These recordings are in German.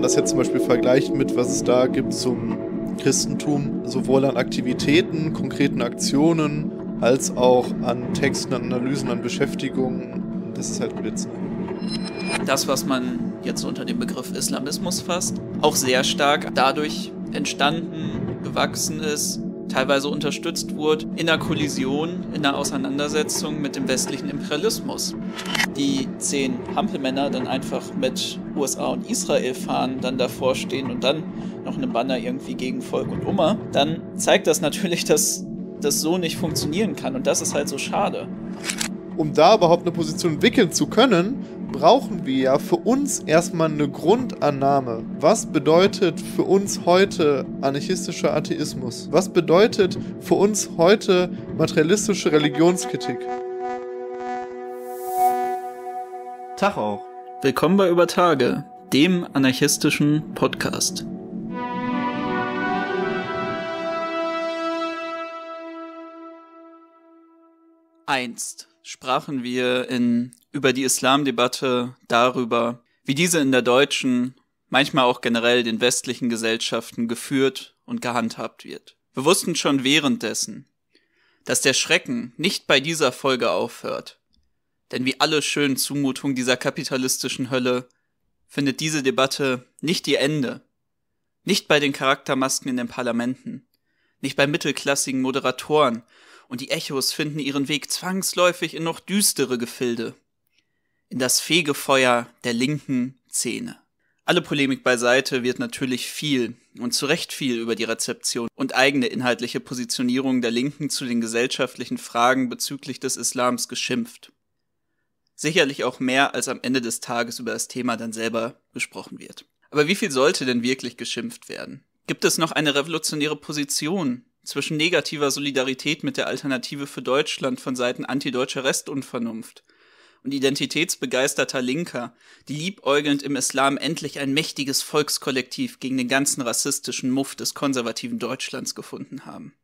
man das jetzt zum Beispiel vergleicht mit, was es da gibt zum Christentum, sowohl an Aktivitäten, konkreten Aktionen, als auch an Texten, an Analysen, an Beschäftigungen, das ist halt Blitzen. Das, was man jetzt unter dem Begriff Islamismus fasst, auch sehr stark dadurch entstanden, gewachsen ist, teilweise unterstützt wurde in der Kollision, in der Auseinandersetzung mit dem westlichen Imperialismus. Die zehn Hampelmänner dann einfach mit USA und Israel fahren, dann davor stehen und dann noch eine Banner irgendwie gegen Volk und Oma, dann zeigt das natürlich, dass das so nicht funktionieren kann und das ist halt so schade. Um da überhaupt eine Position entwickeln zu können, brauchen wir ja für uns erstmal eine Grundannahme. Was bedeutet für uns heute anarchistischer Atheismus? Was bedeutet für uns heute materialistische Religionskritik? Tag auch. Willkommen bei Über Tage, dem anarchistischen Podcast. Einst sprachen wir in über die Islamdebatte darüber, wie diese in der deutschen, manchmal auch generell den westlichen Gesellschaften geführt und gehandhabt wird. Wir wussten schon währenddessen, dass der Schrecken nicht bei dieser Folge aufhört. Denn wie alle schönen Zumutungen dieser kapitalistischen Hölle findet diese Debatte nicht ihr Ende. Nicht bei den Charaktermasken in den Parlamenten, nicht bei mittelklassigen Moderatoren, und die Echos finden ihren Weg zwangsläufig in noch düstere Gefilde in das Fegefeuer der linken Szene. Alle Polemik beiseite wird natürlich viel und zu Recht viel über die Rezeption und eigene inhaltliche Positionierung der Linken zu den gesellschaftlichen Fragen bezüglich des Islams geschimpft. Sicherlich auch mehr, als am Ende des Tages über das Thema dann selber gesprochen wird. Aber wie viel sollte denn wirklich geschimpft werden? Gibt es noch eine revolutionäre Position zwischen negativer Solidarität mit der Alternative für Deutschland von Seiten antideutscher Restunvernunft und identitätsbegeisterter Linker, die liebäugelnd im Islam endlich ein mächtiges Volkskollektiv gegen den ganzen rassistischen Muff des konservativen Deutschlands gefunden haben.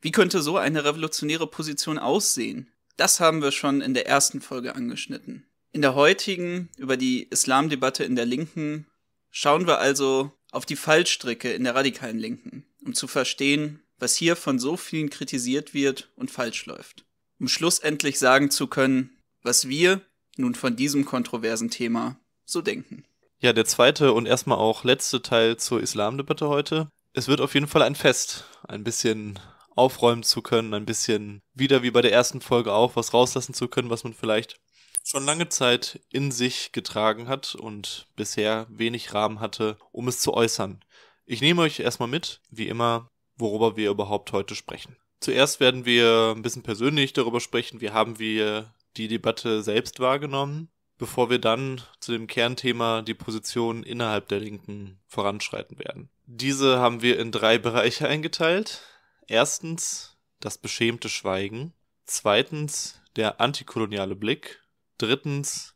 Wie könnte so eine revolutionäre Position aussehen? Das haben wir schon in der ersten Folge angeschnitten. In der heutigen, über die Islamdebatte in der Linken, schauen wir also auf die Fallstricke in der radikalen Linken, um zu verstehen, was hier von so vielen kritisiert wird und falsch läuft. Um schlussendlich sagen zu können, was wir nun von diesem kontroversen Thema so denken. Ja, der zweite und erstmal auch letzte Teil zur Islamdebatte heute. Es wird auf jeden Fall ein Fest, ein bisschen aufräumen zu können, ein bisschen wieder wie bei der ersten Folge auch was rauslassen zu können, was man vielleicht schon lange Zeit in sich getragen hat und bisher wenig Rahmen hatte, um es zu äußern. Ich nehme euch erstmal mit, wie immer, worüber wir überhaupt heute sprechen. Zuerst werden wir ein bisschen persönlich darüber sprechen, wie haben wir die Debatte selbst wahrgenommen, bevor wir dann zu dem Kernthema die Position innerhalb der Linken voranschreiten werden. Diese haben wir in drei Bereiche eingeteilt. Erstens das beschämte Schweigen, zweitens der antikoloniale Blick, drittens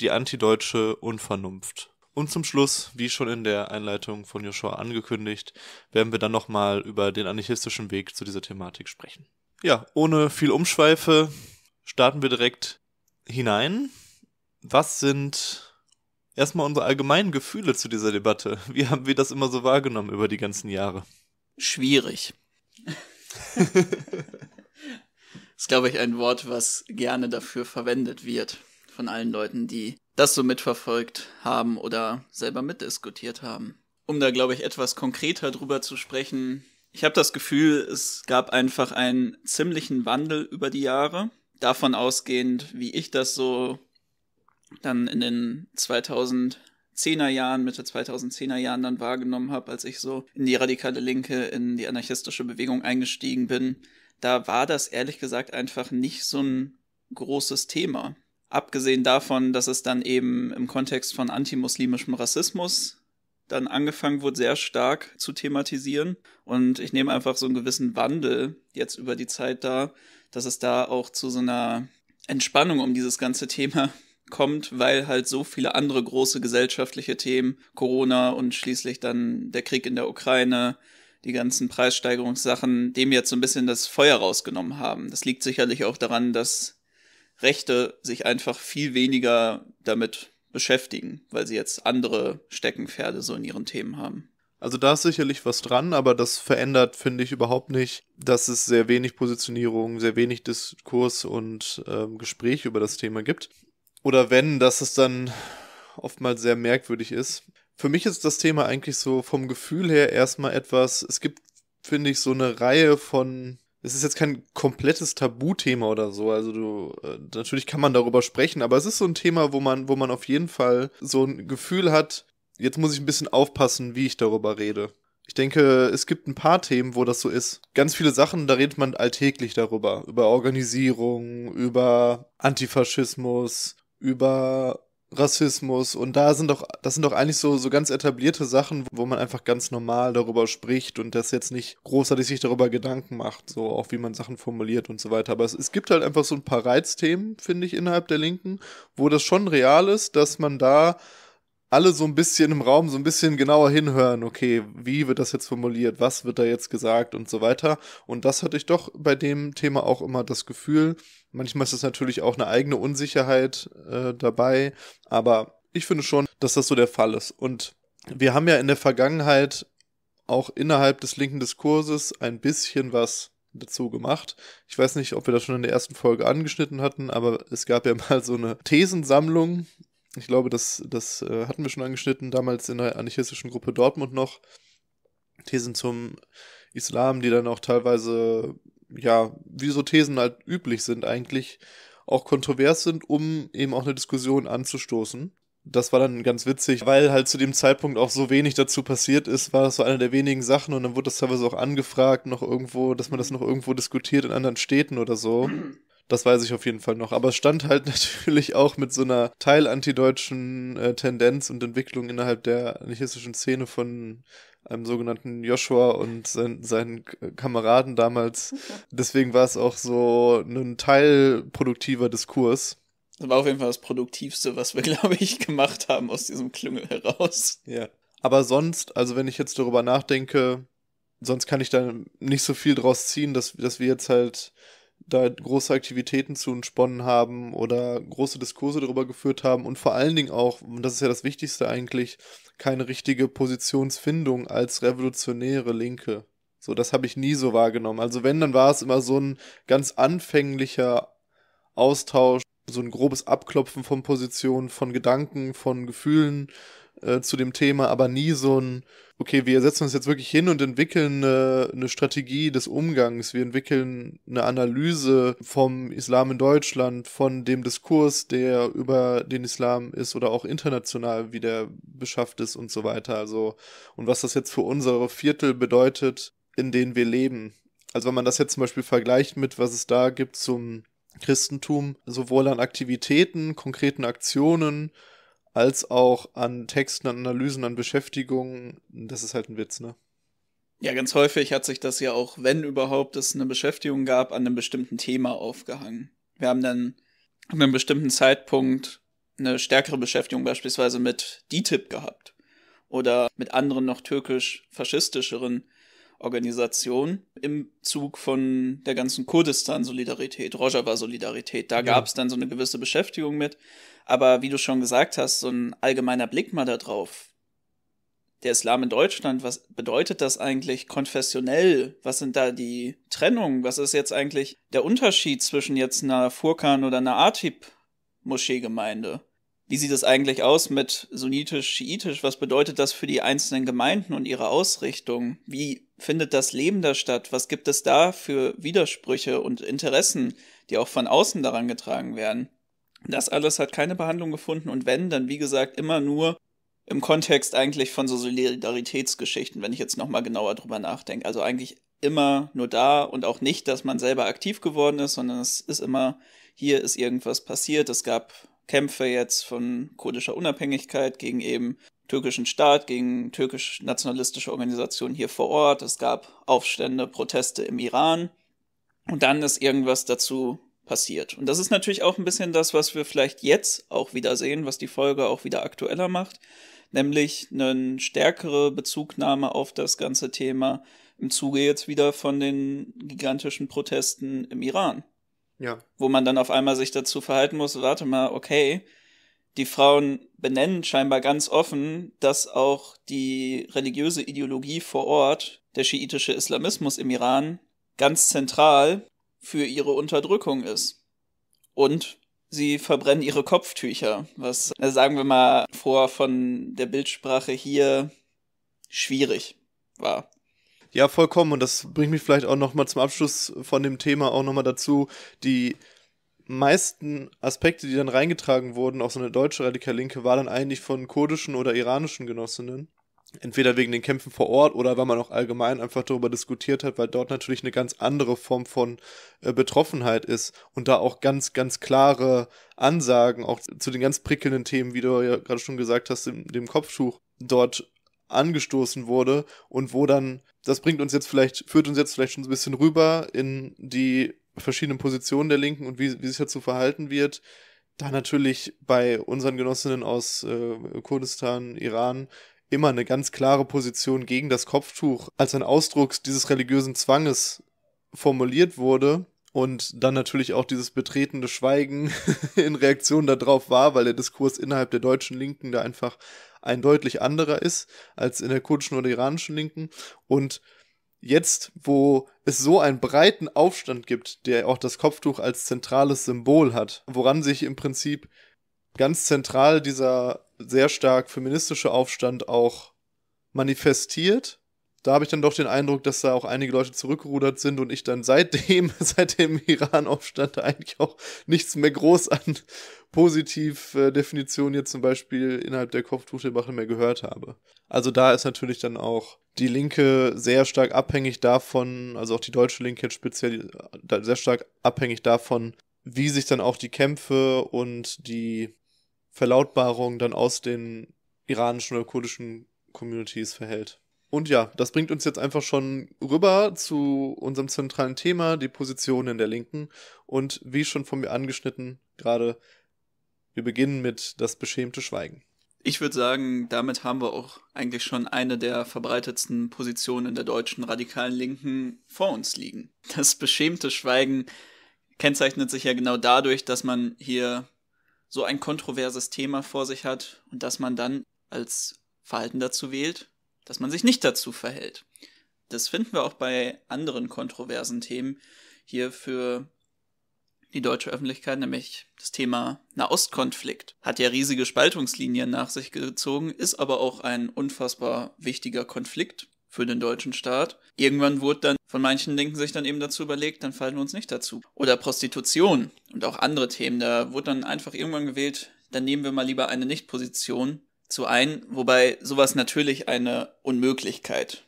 die antideutsche Unvernunft. Und zum Schluss, wie schon in der Einleitung von Joshua angekündigt, werden wir dann nochmal über den anarchistischen Weg zu dieser Thematik sprechen. Ja, ohne viel Umschweife starten wir direkt hinein. Was sind erstmal unsere allgemeinen Gefühle zu dieser Debatte? Wie haben wir das immer so wahrgenommen über die ganzen Jahre? Schwierig. das ist, glaube ich, ein Wort, was gerne dafür verwendet wird von allen Leuten, die das so mitverfolgt haben oder selber mitdiskutiert haben. Um da, glaube ich, etwas konkreter drüber zu sprechen, ich habe das Gefühl, es gab einfach einen ziemlichen Wandel über die Jahre davon ausgehend, wie ich das so dann in den 2010er Jahren, Mitte 2010er Jahren dann wahrgenommen habe, als ich so in die radikale Linke, in die anarchistische Bewegung eingestiegen bin, da war das ehrlich gesagt einfach nicht so ein großes Thema. Abgesehen davon, dass es dann eben im Kontext von antimuslimischem Rassismus dann angefangen wurde, sehr stark zu thematisieren. Und ich nehme einfach so einen gewissen Wandel jetzt über die Zeit da, dass es da auch zu so einer Entspannung um dieses ganze Thema kommt, weil halt so viele andere große gesellschaftliche Themen, Corona und schließlich dann der Krieg in der Ukraine, die ganzen Preissteigerungssachen, dem jetzt so ein bisschen das Feuer rausgenommen haben. Das liegt sicherlich auch daran, dass Rechte sich einfach viel weniger damit beschäftigen, weil sie jetzt andere Steckenpferde so in ihren Themen haben. Also da ist sicherlich was dran, aber das verändert, finde ich, überhaupt nicht, dass es sehr wenig Positionierung, sehr wenig Diskurs und ähm, Gespräch über das Thema gibt. Oder wenn, dass es dann oftmals sehr merkwürdig ist. Für mich ist das Thema eigentlich so vom Gefühl her erstmal etwas, es gibt, finde ich, so eine Reihe von es ist jetzt kein komplettes Tabuthema oder so. Also du, äh, natürlich kann man darüber sprechen, aber es ist so ein Thema, wo man, wo man auf jeden Fall so ein Gefühl hat, Jetzt muss ich ein bisschen aufpassen, wie ich darüber rede. Ich denke, es gibt ein paar Themen, wo das so ist. Ganz viele Sachen, da redet man alltäglich darüber. Über Organisierung, über Antifaschismus, über Rassismus und da sind doch, das sind doch eigentlich so, so ganz etablierte Sachen, wo man einfach ganz normal darüber spricht und das jetzt nicht großartig sich darüber Gedanken macht, so auch wie man Sachen formuliert und so weiter. Aber es, es gibt halt einfach so ein paar Reizthemen, finde ich, innerhalb der Linken, wo das schon real ist, dass man da alle so ein bisschen im Raum so ein bisschen genauer hinhören, okay, wie wird das jetzt formuliert, was wird da jetzt gesagt und so weiter. Und das hatte ich doch bei dem Thema auch immer das Gefühl. Manchmal ist es natürlich auch eine eigene Unsicherheit äh, dabei, aber ich finde schon, dass das so der Fall ist. Und wir haben ja in der Vergangenheit auch innerhalb des linken Diskurses ein bisschen was dazu gemacht. Ich weiß nicht, ob wir das schon in der ersten Folge angeschnitten hatten, aber es gab ja mal so eine Thesensammlung ich glaube, das, das äh, hatten wir schon angeschnitten, damals in der anarchistischen Gruppe Dortmund noch. Thesen zum Islam, die dann auch teilweise, ja, wie so Thesen halt üblich sind eigentlich, auch kontrovers sind, um eben auch eine Diskussion anzustoßen. Das war dann ganz witzig, weil halt zu dem Zeitpunkt auch so wenig dazu passiert ist, war das so eine der wenigen Sachen und dann wurde das teilweise auch angefragt, noch irgendwo, dass man das noch irgendwo diskutiert in anderen Städten oder so. Das weiß ich auf jeden Fall noch. Aber es stand halt natürlich auch mit so einer teilantideutschen äh, Tendenz und Entwicklung innerhalb der anarchistischen Szene von einem sogenannten Joshua und sein, seinen Kameraden damals. Deswegen war es auch so ein teilproduktiver Diskurs. Das war auf jeden Fall das Produktivste, was wir, glaube ich, gemacht haben aus diesem Klüngel heraus. Ja. Aber sonst, also wenn ich jetzt darüber nachdenke, sonst kann ich da nicht so viel draus ziehen, dass, dass wir jetzt halt da große Aktivitäten zu entsponnen haben oder große Diskurse darüber geführt haben und vor allen Dingen auch, und das ist ja das Wichtigste eigentlich, keine richtige Positionsfindung als revolutionäre Linke. So, das habe ich nie so wahrgenommen. Also wenn, dann war es immer so ein ganz anfänglicher Austausch, so ein grobes Abklopfen von Positionen, von Gedanken, von Gefühlen äh, zu dem Thema, aber nie so ein okay, wir setzen uns jetzt wirklich hin und entwickeln eine, äh, eine Strategie des Umgangs. Wir entwickeln eine Analyse vom Islam in Deutschland, von dem Diskurs, der über den Islam ist oder auch international, wie der beschafft ist und so weiter. Also, und was das jetzt für unsere Viertel bedeutet, in denen wir leben. Also, wenn man das jetzt zum Beispiel vergleicht mit, was es da gibt zum Christentum, sowohl an Aktivitäten, konkreten Aktionen, als auch an Texten, an Analysen, an Beschäftigungen. Das ist halt ein Witz, ne? Ja, ganz häufig hat sich das ja auch, wenn überhaupt es eine Beschäftigung gab, an einem bestimmten Thema aufgehangen. Wir haben dann an einem bestimmten Zeitpunkt eine stärkere Beschäftigung beispielsweise mit DTIP gehabt oder mit anderen noch türkisch-faschistischeren Organisationen im Zug von der ganzen Kurdistan-Solidarität, Rojava-Solidarität. Da ja. gab es dann so eine gewisse Beschäftigung mit. Aber wie du schon gesagt hast, so ein allgemeiner Blick mal da drauf. Der Islam in Deutschland, was bedeutet das eigentlich konfessionell? Was sind da die Trennungen? Was ist jetzt eigentlich der Unterschied zwischen jetzt einer Furkan oder einer Atib-Moscheegemeinde? Wie sieht es eigentlich aus mit sunnitisch, schiitisch? Was bedeutet das für die einzelnen Gemeinden und ihre Ausrichtung? Wie findet das Leben da statt? Was gibt es da für Widersprüche und Interessen, die auch von außen daran getragen werden? Das alles hat keine Behandlung gefunden und wenn, dann wie gesagt immer nur im Kontext eigentlich von so Solidaritätsgeschichten, wenn ich jetzt nochmal genauer drüber nachdenke. Also eigentlich immer nur da und auch nicht, dass man selber aktiv geworden ist, sondern es ist immer, hier ist irgendwas passiert. Es gab Kämpfe jetzt von kurdischer Unabhängigkeit gegen eben türkischen Staat, gegen türkisch-nationalistische Organisationen hier vor Ort. Es gab Aufstände, Proteste im Iran. Und dann ist irgendwas dazu passiert. Und das ist natürlich auch ein bisschen das, was wir vielleicht jetzt auch wieder sehen, was die Folge auch wieder aktueller macht, nämlich eine stärkere Bezugnahme auf das ganze Thema im Zuge jetzt wieder von den gigantischen Protesten im Iran. Ja. Wo man dann auf einmal sich dazu verhalten muss, warte mal, okay, die Frauen benennen scheinbar ganz offen, dass auch die religiöse Ideologie vor Ort, der schiitische Islamismus im Iran, ganz zentral für ihre Unterdrückung ist. Und sie verbrennen ihre Kopftücher, was, äh, sagen wir mal, vor von der Bildsprache hier schwierig war. Ja, vollkommen. Und das bringt mich vielleicht auch nochmal zum Abschluss von dem Thema auch nochmal dazu, die meisten Aspekte, die dann reingetragen wurden, auch so eine deutsche radikal Linke, war dann eigentlich von kurdischen oder iranischen Genossinnen entweder wegen den Kämpfen vor Ort oder weil man auch allgemein einfach darüber diskutiert hat, weil dort natürlich eine ganz andere Form von äh, Betroffenheit ist und da auch ganz, ganz klare Ansagen auch zu den ganz prickelnden Themen, wie du ja gerade schon gesagt hast, dem, dem Kopftuch dort angestoßen wurde und wo dann, das bringt uns jetzt vielleicht, führt uns jetzt vielleicht schon ein bisschen rüber in die verschiedenen Positionen der Linken und wie, wie sich dazu verhalten wird da natürlich bei unseren Genossinnen aus äh, Kurdistan, Iran immer eine ganz klare Position gegen das Kopftuch als ein Ausdruck dieses religiösen Zwanges formuliert wurde und dann natürlich auch dieses betretende Schweigen in Reaktion darauf war, weil der Diskurs innerhalb der deutschen Linken da einfach ein deutlich anderer ist als in der kurdischen oder iranischen Linken und jetzt, wo es so einen breiten Aufstand gibt, der auch das Kopftuch als zentrales Symbol hat, woran sich im Prinzip ganz zentral dieser sehr stark feministische Aufstand auch manifestiert. Da habe ich dann doch den Eindruck, dass da auch einige Leute zurückgerudert sind und ich dann seitdem, seit dem Iran-Aufstand eigentlich auch nichts mehr groß an Positivdefinitionen äh, jetzt zum Beispiel innerhalb der Kopftuchdebatte mehr gehört habe. Also da ist natürlich dann auch die Linke sehr stark abhängig davon, also auch die deutsche Linke jetzt speziell äh, sehr stark abhängig davon, wie sich dann auch die Kämpfe und die Verlautbarung dann aus den iranischen oder kurdischen Communities verhält. Und ja, das bringt uns jetzt einfach schon rüber zu unserem zentralen Thema, die Positionen der Linken. Und wie schon von mir angeschnitten, gerade, wir beginnen mit das beschämte Schweigen. Ich würde sagen, damit haben wir auch eigentlich schon eine der verbreitetsten Positionen der deutschen radikalen Linken vor uns liegen. Das beschämte Schweigen kennzeichnet sich ja genau dadurch, dass man hier so ein kontroverses Thema vor sich hat und dass man dann als Verhalten dazu wählt, dass man sich nicht dazu verhält. Das finden wir auch bei anderen kontroversen Themen hier für die deutsche Öffentlichkeit, nämlich das Thema Nahostkonflikt. Hat ja riesige Spaltungslinien nach sich gezogen, ist aber auch ein unfassbar wichtiger Konflikt für den deutschen Staat. Irgendwann wurde dann von manchen denken sich dann eben dazu überlegt, dann fallen wir uns nicht dazu. Oder Prostitution und auch andere Themen. Da wurde dann einfach irgendwann gewählt, dann nehmen wir mal lieber eine Nichtposition zu ein, wobei sowas natürlich eine Unmöglichkeit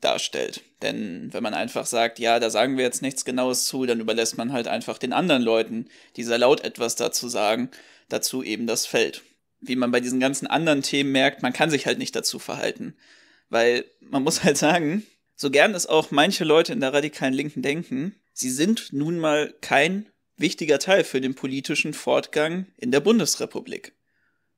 darstellt. Denn wenn man einfach sagt, ja, da sagen wir jetzt nichts Genaues zu, dann überlässt man halt einfach den anderen Leuten, die sehr laut etwas dazu sagen, dazu eben das Feld. Wie man bei diesen ganzen anderen Themen merkt, man kann sich halt nicht dazu verhalten. Weil man muss halt sagen, so gern es auch manche Leute in der radikalen Linken denken, sie sind nun mal kein wichtiger Teil für den politischen Fortgang in der Bundesrepublik.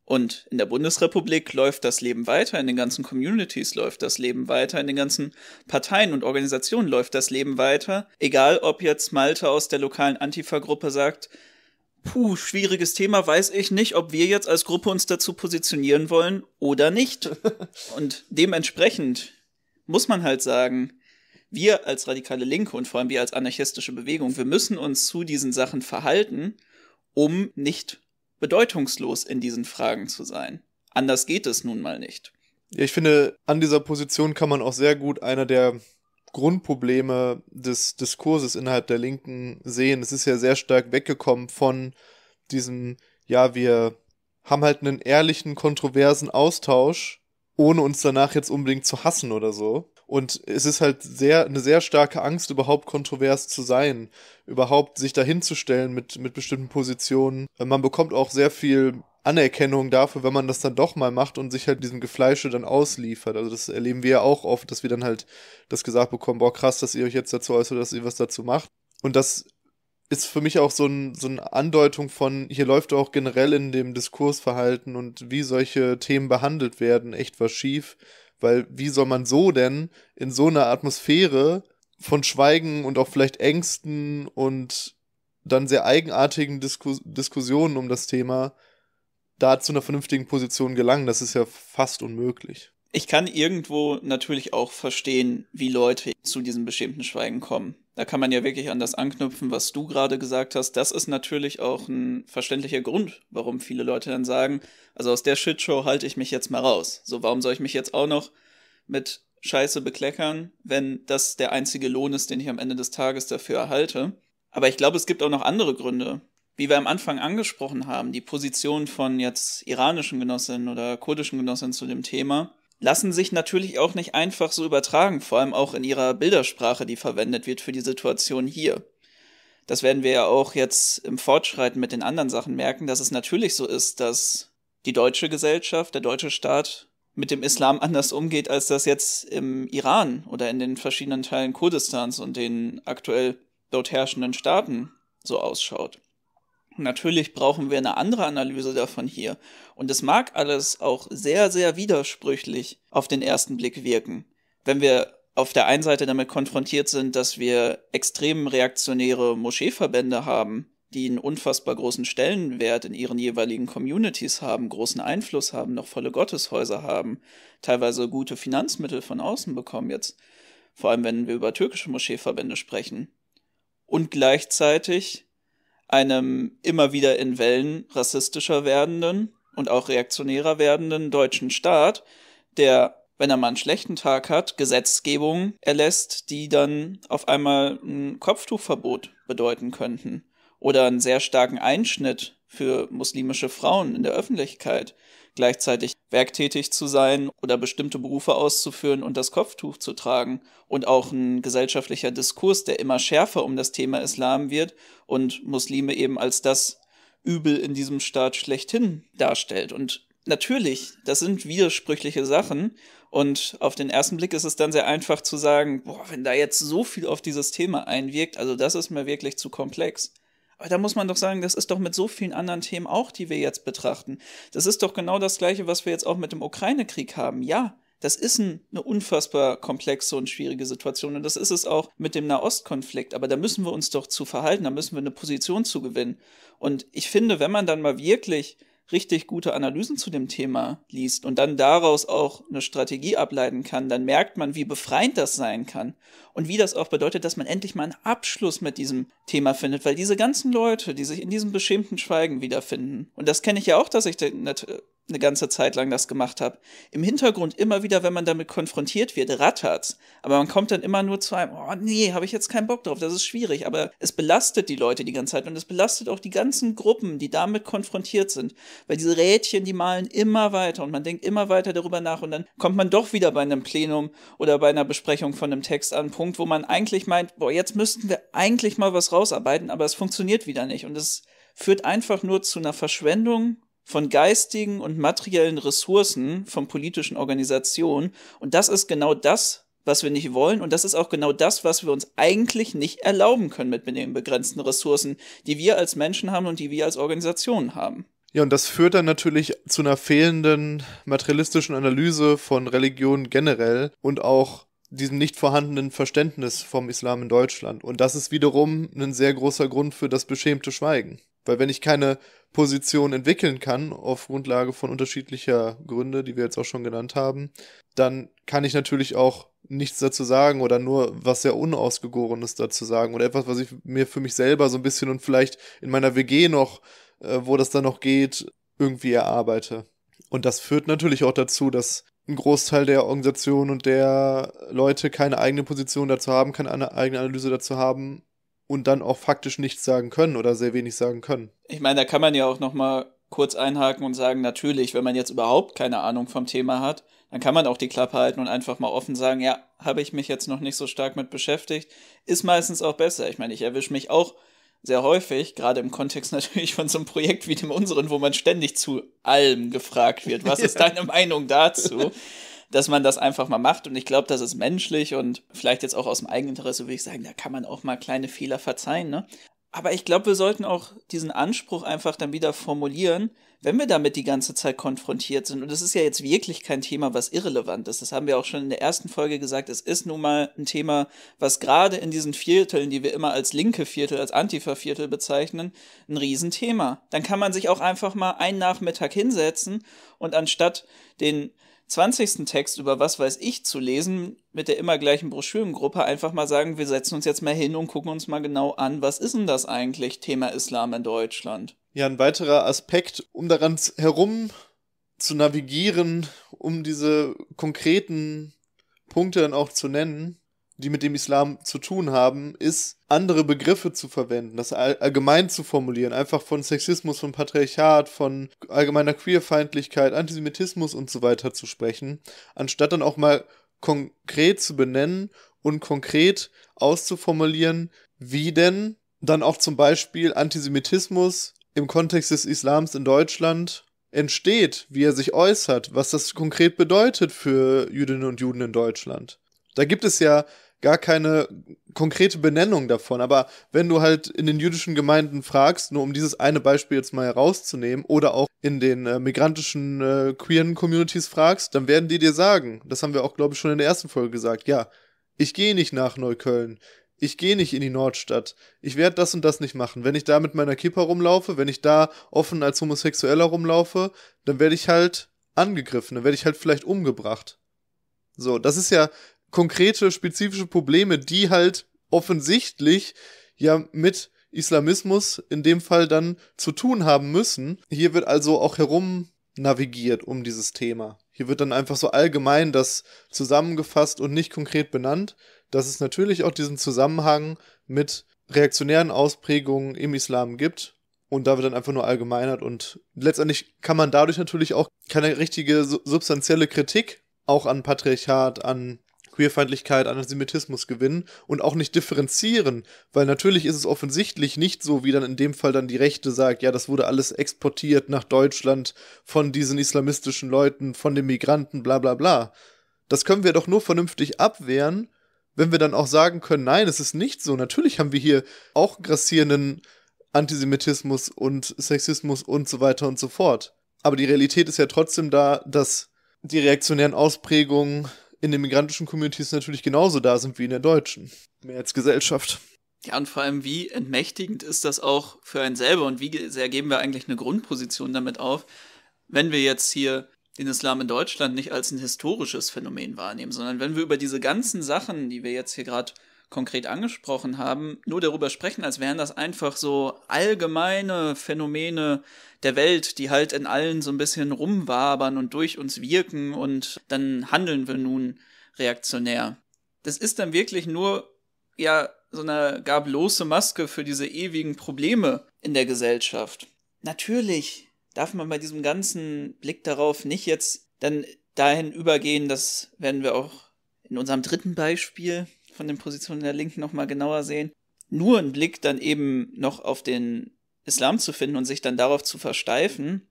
Und in der Bundesrepublik läuft das Leben weiter, in den ganzen Communities läuft das Leben weiter, in den ganzen Parteien und Organisationen läuft das Leben weiter. Egal, ob jetzt Malte aus der lokalen Antifa-Gruppe sagt, puh, schwieriges Thema, weiß ich nicht, ob wir jetzt als Gruppe uns dazu positionieren wollen oder nicht. Und dementsprechend muss man halt sagen, wir als radikale Linke und vor allem wir als anarchistische Bewegung, wir müssen uns zu diesen Sachen verhalten, um nicht bedeutungslos in diesen Fragen zu sein. Anders geht es nun mal nicht. Ja, ich finde, an dieser Position kann man auch sehr gut einer der Grundprobleme des Diskurses innerhalb der Linken sehen. Es ist ja sehr stark weggekommen von diesem, ja, wir haben halt einen ehrlichen, kontroversen Austausch ohne uns danach jetzt unbedingt zu hassen oder so. Und es ist halt sehr, eine sehr starke Angst, überhaupt kontrovers zu sein, überhaupt sich dahinzustellen mit, mit bestimmten Positionen. Äh, man bekommt auch sehr viel Anerkennung dafür, wenn man das dann doch mal macht und sich halt diesem Gefleische dann ausliefert. Also das erleben wir ja auch oft, dass wir dann halt das gesagt bekommen, boah krass, dass ihr euch jetzt dazu äußert, dass ihr was dazu macht. Und das ist für mich auch so, ein, so eine Andeutung von, hier läuft auch generell in dem Diskursverhalten und wie solche Themen behandelt werden, echt was schief. Weil wie soll man so denn in so einer Atmosphäre von Schweigen und auch vielleicht Ängsten und dann sehr eigenartigen Disku Diskussionen um das Thema da zu einer vernünftigen Position gelangen? Das ist ja fast unmöglich. Ich kann irgendwo natürlich auch verstehen, wie Leute zu diesem beschämten Schweigen kommen. Da kann man ja wirklich an das anknüpfen, was du gerade gesagt hast. Das ist natürlich auch ein verständlicher Grund, warum viele Leute dann sagen, also aus der Shitshow halte ich mich jetzt mal raus. So, warum soll ich mich jetzt auch noch mit Scheiße bekleckern, wenn das der einzige Lohn ist, den ich am Ende des Tages dafür erhalte? Aber ich glaube, es gibt auch noch andere Gründe. Wie wir am Anfang angesprochen haben, die Position von jetzt iranischen Genossinnen oder kurdischen Genossinnen zu dem Thema lassen sich natürlich auch nicht einfach so übertragen, vor allem auch in ihrer Bildersprache, die verwendet wird für die Situation hier. Das werden wir ja auch jetzt im Fortschreiten mit den anderen Sachen merken, dass es natürlich so ist, dass die deutsche Gesellschaft, der deutsche Staat mit dem Islam anders umgeht, als das jetzt im Iran oder in den verschiedenen Teilen Kurdistans und den aktuell dort herrschenden Staaten so ausschaut. Natürlich brauchen wir eine andere Analyse davon hier. Und es mag alles auch sehr, sehr widersprüchlich auf den ersten Blick wirken. Wenn wir auf der einen Seite damit konfrontiert sind, dass wir extrem reaktionäre Moscheeverbände haben, die einen unfassbar großen Stellenwert in ihren jeweiligen Communities haben, großen Einfluss haben, noch volle Gotteshäuser haben, teilweise gute Finanzmittel von außen bekommen jetzt, vor allem wenn wir über türkische Moscheeverbände sprechen. Und gleichzeitig einem immer wieder in Wellen rassistischer werdenden und auch reaktionärer werdenden deutschen Staat, der, wenn er mal einen schlechten Tag hat, Gesetzgebung erlässt, die dann auf einmal ein Kopftuchverbot bedeuten könnten oder einen sehr starken Einschnitt für muslimische Frauen in der Öffentlichkeit gleichzeitig werktätig zu sein oder bestimmte Berufe auszuführen und das Kopftuch zu tragen. Und auch ein gesellschaftlicher Diskurs, der immer schärfer um das Thema Islam wird und Muslime eben als das Übel in diesem Staat schlechthin darstellt. Und natürlich, das sind widersprüchliche Sachen. Und auf den ersten Blick ist es dann sehr einfach zu sagen, boah, wenn da jetzt so viel auf dieses Thema einwirkt, also das ist mir wirklich zu komplex. Aber da muss man doch sagen, das ist doch mit so vielen anderen Themen auch, die wir jetzt betrachten. Das ist doch genau das Gleiche, was wir jetzt auch mit dem Ukraine-Krieg haben. Ja, das ist eine unfassbar komplexe und schwierige Situation. Und das ist es auch mit dem Nahostkonflikt. Aber da müssen wir uns doch zu verhalten, da müssen wir eine Position zu gewinnen. Und ich finde, wenn man dann mal wirklich richtig gute Analysen zu dem Thema liest und dann daraus auch eine Strategie ableiten kann, dann merkt man, wie befreiend das sein kann und wie das auch bedeutet, dass man endlich mal einen Abschluss mit diesem Thema findet, weil diese ganzen Leute, die sich in diesem beschämten Schweigen wiederfinden, und das kenne ich ja auch, dass ich eine ganze Zeit lang das gemacht habe, im Hintergrund immer wieder, wenn man damit konfrontiert wird, rattert's. Aber man kommt dann immer nur zu einem, oh nee, habe ich jetzt keinen Bock drauf, das ist schwierig. Aber es belastet die Leute die ganze Zeit und es belastet auch die ganzen Gruppen, die damit konfrontiert sind. Weil diese Rädchen, die malen immer weiter und man denkt immer weiter darüber nach und dann kommt man doch wieder bei einem Plenum oder bei einer Besprechung von einem Text an einen Punkt, wo man eigentlich meint, boah, jetzt müssten wir eigentlich mal was rausarbeiten, aber es funktioniert wieder nicht. Und es führt einfach nur zu einer Verschwendung von geistigen und materiellen Ressourcen von politischen Organisationen. Und das ist genau das, was wir nicht wollen. Und das ist auch genau das, was wir uns eigentlich nicht erlauben können mit den begrenzten Ressourcen, die wir als Menschen haben und die wir als Organisationen haben. Ja, und das führt dann natürlich zu einer fehlenden materialistischen Analyse von Religion generell und auch diesem nicht vorhandenen Verständnis vom Islam in Deutschland. Und das ist wiederum ein sehr großer Grund für das beschämte Schweigen. Weil wenn ich keine Position entwickeln kann, auf Grundlage von unterschiedlicher Gründe, die wir jetzt auch schon genannt haben, dann kann ich natürlich auch nichts dazu sagen oder nur was sehr Unausgegorenes dazu sagen oder etwas, was ich mir für mich selber so ein bisschen und vielleicht in meiner WG noch, äh, wo das dann noch geht, irgendwie erarbeite. Und das führt natürlich auch dazu, dass ein Großteil der Organisation und der Leute keine eigene Position dazu haben, keine eigene Analyse dazu haben und dann auch faktisch nichts sagen können oder sehr wenig sagen können. Ich meine, da kann man ja auch noch mal kurz einhaken und sagen, natürlich, wenn man jetzt überhaupt keine Ahnung vom Thema hat, dann kann man auch die Klappe halten und einfach mal offen sagen, ja, habe ich mich jetzt noch nicht so stark mit beschäftigt, ist meistens auch besser. Ich meine, ich erwische mich auch sehr häufig, gerade im Kontext natürlich von so einem Projekt wie dem unseren, wo man ständig zu allem gefragt wird. Was ist deine Meinung dazu? dass man das einfach mal macht. Und ich glaube, das ist menschlich und vielleicht jetzt auch aus dem Eigeninteresse würde ich sagen, da kann man auch mal kleine Fehler verzeihen. Ne? Aber ich glaube, wir sollten auch diesen Anspruch einfach dann wieder formulieren, wenn wir damit die ganze Zeit konfrontiert sind. Und das ist ja jetzt wirklich kein Thema, was irrelevant ist. Das haben wir auch schon in der ersten Folge gesagt. Es ist nun mal ein Thema, was gerade in diesen Vierteln, die wir immer als linke Viertel, als Antifa-Viertel bezeichnen, ein Riesenthema. Dann kann man sich auch einfach mal einen Nachmittag hinsetzen und anstatt den 20. Text über was weiß ich zu lesen mit der immer gleichen Broschürengruppe einfach mal sagen, wir setzen uns jetzt mal hin und gucken uns mal genau an, was ist denn das eigentlich, Thema Islam in Deutschland? Ja, ein weiterer Aspekt, um daran herum zu navigieren, um diese konkreten Punkte dann auch zu nennen, die mit dem Islam zu tun haben, ist, andere Begriffe zu verwenden, das allgemein zu formulieren, einfach von Sexismus, von Patriarchat, von allgemeiner Queerfeindlichkeit, Antisemitismus und so weiter zu sprechen, anstatt dann auch mal konkret zu benennen und konkret auszuformulieren, wie denn dann auch zum Beispiel Antisemitismus im Kontext des Islams in Deutschland entsteht, wie er sich äußert, was das konkret bedeutet für Jüdinnen und Juden in Deutschland. Da gibt es ja gar keine konkrete Benennung davon. Aber wenn du halt in den jüdischen Gemeinden fragst, nur um dieses eine Beispiel jetzt mal herauszunehmen, oder auch in den äh, migrantischen äh, queeren Communities fragst, dann werden die dir sagen, das haben wir auch, glaube ich, schon in der ersten Folge gesagt, ja, ich gehe nicht nach Neukölln. Ich gehe nicht in die Nordstadt. Ich werde das und das nicht machen. Wenn ich da mit meiner Kippa rumlaufe, wenn ich da offen als Homosexueller rumlaufe, dann werde ich halt angegriffen, dann werde ich halt vielleicht umgebracht. So, das ist ja konkrete, spezifische Probleme, die halt offensichtlich ja mit Islamismus in dem Fall dann zu tun haben müssen. Hier wird also auch herum navigiert um dieses Thema. Hier wird dann einfach so allgemein das zusammengefasst und nicht konkret benannt, dass es natürlich auch diesen Zusammenhang mit reaktionären Ausprägungen im Islam gibt. Und da wird dann einfach nur allgemeinert und letztendlich kann man dadurch natürlich auch keine richtige substanzielle Kritik auch an Patriarchat, an Queerfeindlichkeit, Antisemitismus gewinnen und auch nicht differenzieren, weil natürlich ist es offensichtlich nicht so, wie dann in dem Fall dann die Rechte sagt, ja, das wurde alles exportiert nach Deutschland von diesen islamistischen Leuten, von den Migranten, bla bla bla. Das können wir doch nur vernünftig abwehren, wenn wir dann auch sagen können, nein, es ist nicht so. Natürlich haben wir hier auch grassierenden Antisemitismus und Sexismus und so weiter und so fort. Aber die Realität ist ja trotzdem da, dass die reaktionären Ausprägungen in den migrantischen Communities natürlich genauso da sind wie in der deutschen. Mehr als Gesellschaft. Ja, und vor allem, wie entmächtigend ist das auch für einen selber und wie sehr geben wir eigentlich eine Grundposition damit auf, wenn wir jetzt hier den Islam in Deutschland nicht als ein historisches Phänomen wahrnehmen, sondern wenn wir über diese ganzen Sachen, die wir jetzt hier gerade konkret angesprochen haben, nur darüber sprechen, als wären das einfach so allgemeine Phänomene der Welt, die halt in allen so ein bisschen rumwabern und durch uns wirken und dann handeln wir nun reaktionär. Das ist dann wirklich nur, ja, so eine gablose Maske für diese ewigen Probleme in der Gesellschaft. Natürlich darf man bei diesem ganzen Blick darauf nicht jetzt dann dahin übergehen, das werden wir auch in unserem dritten Beispiel von den Positionen der Linken nochmal genauer sehen, nur einen Blick dann eben noch auf den Islam zu finden und sich dann darauf zu versteifen.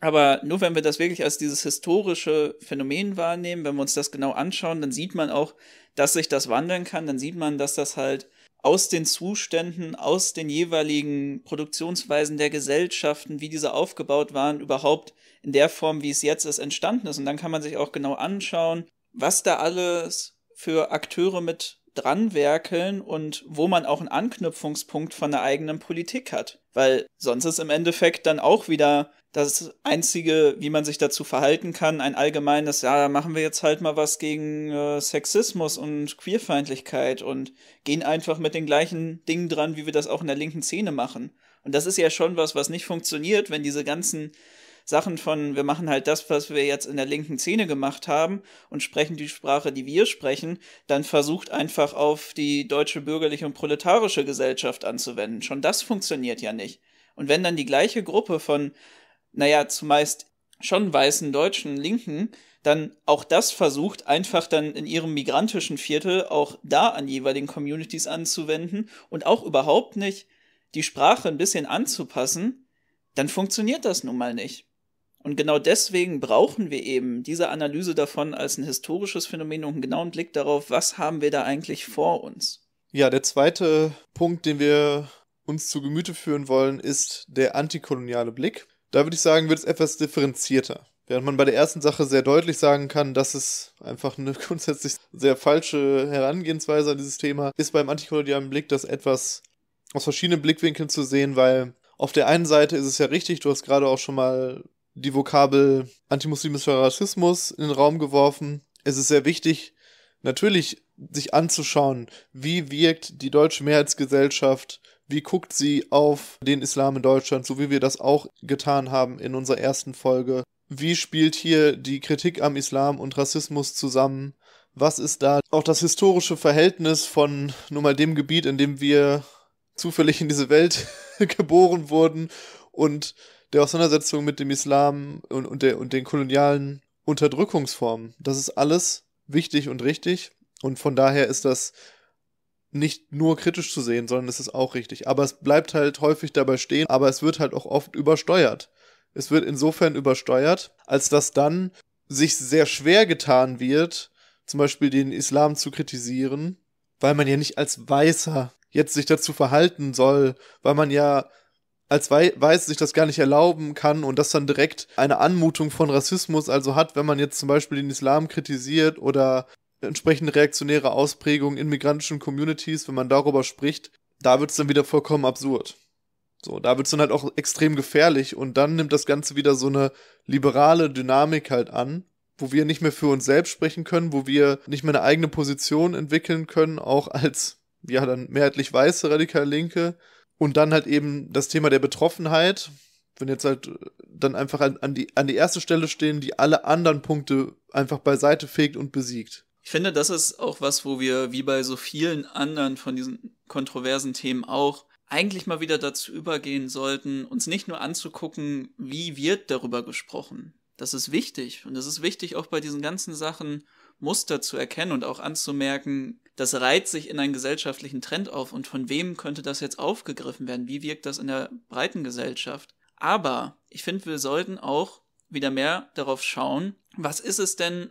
Aber nur wenn wir das wirklich als dieses historische Phänomen wahrnehmen, wenn wir uns das genau anschauen, dann sieht man auch, dass sich das wandeln kann, dann sieht man, dass das halt aus den Zuständen, aus den jeweiligen Produktionsweisen der Gesellschaften, wie diese aufgebaut waren, überhaupt in der Form, wie es jetzt ist, entstanden ist. Und dann kann man sich auch genau anschauen, was da alles für Akteure mit dran werkeln und wo man auch einen Anknüpfungspunkt von der eigenen Politik hat. Weil sonst ist im Endeffekt dann auch wieder das Einzige, wie man sich dazu verhalten kann, ein allgemeines, ja, machen wir jetzt halt mal was gegen äh, Sexismus und Queerfeindlichkeit und gehen einfach mit den gleichen Dingen dran, wie wir das auch in der linken Szene machen. Und das ist ja schon was, was nicht funktioniert, wenn diese ganzen Sachen von, wir machen halt das, was wir jetzt in der linken Szene gemacht haben und sprechen die Sprache, die wir sprechen, dann versucht einfach auf die deutsche bürgerliche und proletarische Gesellschaft anzuwenden. Schon das funktioniert ja nicht. Und wenn dann die gleiche Gruppe von, naja, zumeist schon weißen deutschen Linken dann auch das versucht, einfach dann in ihrem migrantischen Viertel auch da an jeweiligen Communities anzuwenden und auch überhaupt nicht die Sprache ein bisschen anzupassen, dann funktioniert das nun mal nicht. Und genau deswegen brauchen wir eben diese Analyse davon als ein historisches Phänomen und einen genauen Blick darauf, was haben wir da eigentlich vor uns. Ja, der zweite Punkt, den wir uns zu Gemüte führen wollen, ist der antikoloniale Blick. Da würde ich sagen, wird es etwas differenzierter. Während man bei der ersten Sache sehr deutlich sagen kann, dass es einfach eine grundsätzlich sehr falsche Herangehensweise an dieses Thema ist, beim antikolonialen Blick das etwas aus verschiedenen Blickwinkeln zu sehen, weil auf der einen Seite ist es ja richtig, du hast gerade auch schon mal die Vokabel antimuslimischer Rassismus in den Raum geworfen. Es ist sehr wichtig, natürlich sich anzuschauen, wie wirkt die deutsche Mehrheitsgesellschaft, wie guckt sie auf den Islam in Deutschland, so wie wir das auch getan haben in unserer ersten Folge. Wie spielt hier die Kritik am Islam und Rassismus zusammen? Was ist da auch das historische Verhältnis von nun mal dem Gebiet, in dem wir zufällig in diese Welt geboren wurden und der Auseinandersetzung mit dem Islam und, und, der, und den kolonialen Unterdrückungsformen. Das ist alles wichtig und richtig. Und von daher ist das nicht nur kritisch zu sehen, sondern es ist auch richtig. Aber es bleibt halt häufig dabei stehen, aber es wird halt auch oft übersteuert. Es wird insofern übersteuert, als dass dann sich sehr schwer getan wird, zum Beispiel den Islam zu kritisieren, weil man ja nicht als Weißer jetzt sich dazu verhalten soll, weil man ja als Weiß sich das gar nicht erlauben kann und das dann direkt eine Anmutung von Rassismus also hat, wenn man jetzt zum Beispiel den Islam kritisiert oder entsprechende reaktionäre Ausprägungen in migrantischen Communities, wenn man darüber spricht, da wird es dann wieder vollkommen absurd. So, da wird es dann halt auch extrem gefährlich und dann nimmt das Ganze wieder so eine liberale Dynamik halt an, wo wir nicht mehr für uns selbst sprechen können, wo wir nicht mehr eine eigene Position entwickeln können, auch als, ja, dann mehrheitlich weiße radikal Linke, und dann halt eben das Thema der Betroffenheit, wenn jetzt halt äh, dann einfach an, an, die, an die erste Stelle stehen, die alle anderen Punkte einfach beiseite fegt und besiegt. Ich finde, das ist auch was, wo wir, wie bei so vielen anderen von diesen kontroversen Themen auch, eigentlich mal wieder dazu übergehen sollten, uns nicht nur anzugucken, wie wird darüber gesprochen. Das ist wichtig. Und es ist wichtig, auch bei diesen ganzen Sachen Muster zu erkennen und auch anzumerken, das reiht sich in einen gesellschaftlichen Trend auf und von wem könnte das jetzt aufgegriffen werden? Wie wirkt das in der breiten Gesellschaft? Aber ich finde, wir sollten auch wieder mehr darauf schauen, was ist es denn,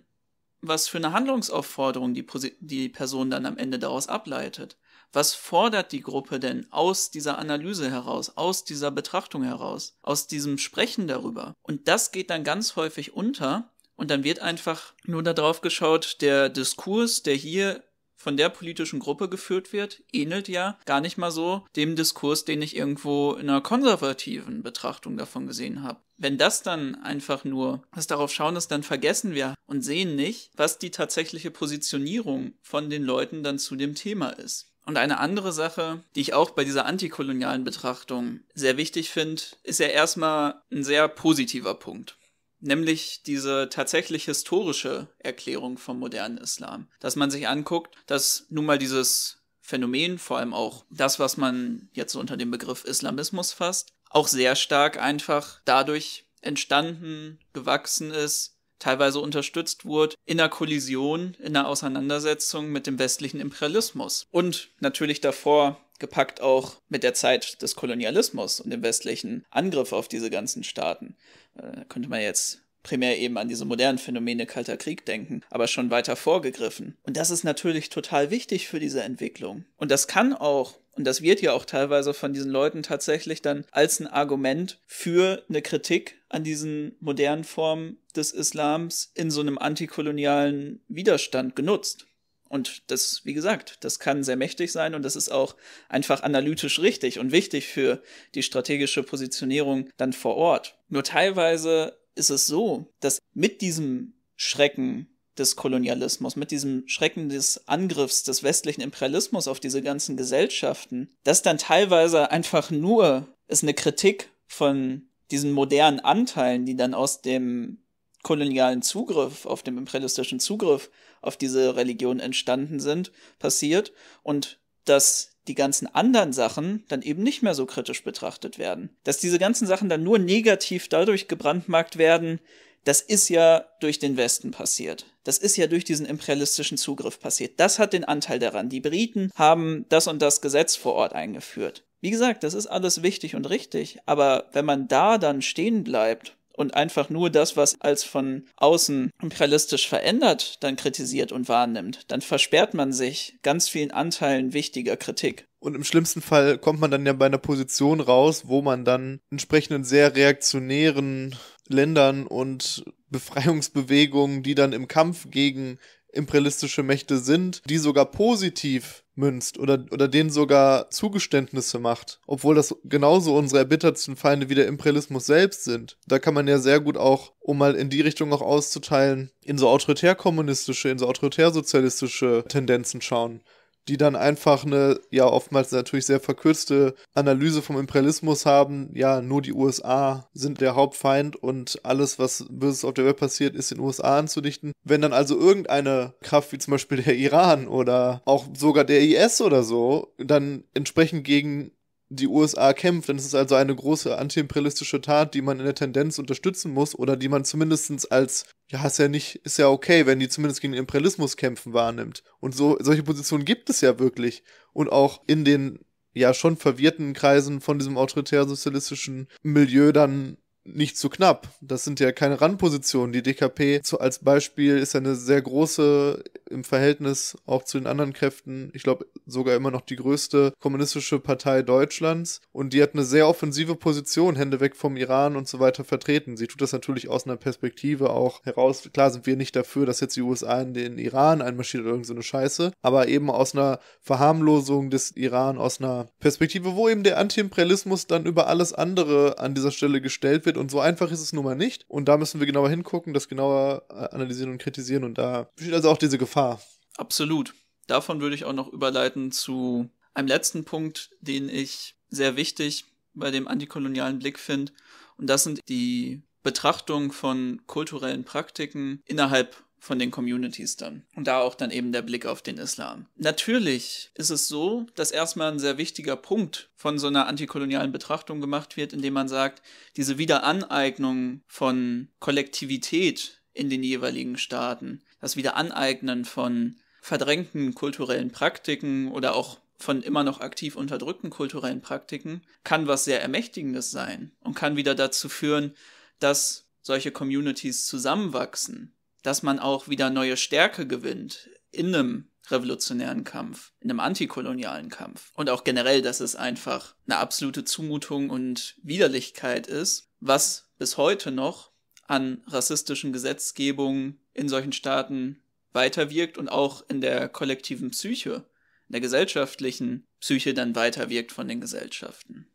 was für eine Handlungsaufforderung die, die Person dann am Ende daraus ableitet? Was fordert die Gruppe denn aus dieser Analyse heraus, aus dieser Betrachtung heraus, aus diesem Sprechen darüber? Und das geht dann ganz häufig unter und dann wird einfach nur darauf geschaut, der Diskurs, der hier von der politischen Gruppe geführt wird, ähnelt ja gar nicht mal so dem Diskurs, den ich irgendwo in einer konservativen Betrachtung davon gesehen habe. Wenn das dann einfach nur das darauf schauen ist, dann vergessen wir und sehen nicht, was die tatsächliche Positionierung von den Leuten dann zu dem Thema ist. Und eine andere Sache, die ich auch bei dieser antikolonialen Betrachtung sehr wichtig finde, ist ja erstmal ein sehr positiver Punkt nämlich diese tatsächlich historische Erklärung vom modernen Islam. Dass man sich anguckt, dass nun mal dieses Phänomen, vor allem auch das, was man jetzt unter dem Begriff Islamismus fasst, auch sehr stark einfach dadurch entstanden, gewachsen ist, teilweise unterstützt wurde, in einer Kollision, in einer Auseinandersetzung mit dem westlichen Imperialismus. Und natürlich davor gepackt auch mit der Zeit des Kolonialismus und dem westlichen Angriff auf diese ganzen Staaten. Äh, könnte man jetzt primär eben an diese modernen Phänomene Kalter Krieg denken, aber schon weiter vorgegriffen. Und das ist natürlich total wichtig für diese Entwicklung. Und das kann auch, und das wird ja auch teilweise von diesen Leuten tatsächlich dann als ein Argument für eine Kritik an diesen modernen Formen des Islams in so einem antikolonialen Widerstand genutzt. Und das, wie gesagt, das kann sehr mächtig sein und das ist auch einfach analytisch richtig und wichtig für die strategische Positionierung dann vor Ort. Nur teilweise ist es so, dass mit diesem Schrecken des Kolonialismus, mit diesem Schrecken des Angriffs des westlichen Imperialismus auf diese ganzen Gesellschaften, dass dann teilweise einfach nur ist eine Kritik von diesen modernen Anteilen, die dann aus dem kolonialen Zugriff, auf dem imperialistischen Zugriff auf diese Religion entstanden sind, passiert und dass die ganzen anderen Sachen dann eben nicht mehr so kritisch betrachtet werden. Dass diese ganzen Sachen dann nur negativ dadurch gebrandmarkt werden, das ist ja durch den Westen passiert. Das ist ja durch diesen imperialistischen Zugriff passiert. Das hat den Anteil daran. Die Briten haben das und das Gesetz vor Ort eingeführt. Wie gesagt, das ist alles wichtig und richtig, aber wenn man da dann stehen bleibt und einfach nur das, was als von außen imperialistisch verändert, dann kritisiert und wahrnimmt, dann versperrt man sich ganz vielen Anteilen wichtiger Kritik. Und im schlimmsten Fall kommt man dann ja bei einer Position raus, wo man dann entsprechenden sehr reaktionären Ländern und Befreiungsbewegungen, die dann im Kampf gegen imperialistische Mächte sind, die sogar positiv münzt oder, oder denen sogar Zugeständnisse macht, obwohl das genauso unsere erbittertsten Feinde wie der Imperialismus selbst sind. Da kann man ja sehr gut auch, um mal in die Richtung auch auszuteilen, in so autoritär-kommunistische, in so autoritär-sozialistische Tendenzen schauen die dann einfach eine, ja, oftmals natürlich sehr verkürzte Analyse vom Imperialismus haben. Ja, nur die USA sind der Hauptfeind und alles, was Böses auf der Welt passiert, ist den USA anzudichten. Wenn dann also irgendeine Kraft, wie zum Beispiel der Iran oder auch sogar der IS oder so, dann entsprechend gegen die USA kämpft, dann ist es also eine große antiimperialistische Tat, die man in der Tendenz unterstützen muss oder die man zumindest als, ja, ist ja nicht, ist ja okay, wenn die zumindest gegen Imperialismus kämpfen wahrnimmt. Und so, solche Positionen gibt es ja wirklich. Und auch in den ja schon verwirrten Kreisen von diesem autoritär-sozialistischen Milieu dann nicht zu knapp. Das sind ja keine Randpositionen. Die DKP zu, als Beispiel ist ja eine sehr große im Verhältnis auch zu den anderen Kräften. Ich glaube sogar immer noch die größte kommunistische Partei Deutschlands. Und die hat eine sehr offensive Position, Hände weg vom Iran und so weiter vertreten. Sie tut das natürlich aus einer Perspektive auch heraus. Klar sind wir nicht dafür, dass jetzt die USA in den Iran einmarschiert oder irgend so eine Scheiße. Aber eben aus einer Verharmlosung des Iran, aus einer Perspektive, wo eben der Antiimperialismus dann über alles andere an dieser Stelle gestellt wird wird. Und so einfach ist es nun mal nicht. Und da müssen wir genauer hingucken, das genauer äh, analysieren und kritisieren. Und da besteht also auch diese Gefahr. Absolut. Davon würde ich auch noch überleiten zu einem letzten Punkt, den ich sehr wichtig bei dem antikolonialen Blick finde. Und das sind die Betrachtung von kulturellen Praktiken innerhalb von den Communities dann. Und da auch dann eben der Blick auf den Islam. Natürlich ist es so, dass erstmal ein sehr wichtiger Punkt von so einer antikolonialen Betrachtung gemacht wird, indem man sagt, diese Wiederaneignung von Kollektivität in den jeweiligen Staaten, das Wiederaneignen von verdrängten kulturellen Praktiken oder auch von immer noch aktiv unterdrückten kulturellen Praktiken, kann was sehr Ermächtigendes sein und kann wieder dazu führen, dass solche Communities zusammenwachsen dass man auch wieder neue Stärke gewinnt in einem revolutionären Kampf, in einem antikolonialen Kampf. Und auch generell, dass es einfach eine absolute Zumutung und Widerlichkeit ist, was bis heute noch an rassistischen Gesetzgebungen in solchen Staaten weiterwirkt und auch in der kollektiven Psyche, in der gesellschaftlichen Psyche dann weiterwirkt von den Gesellschaften.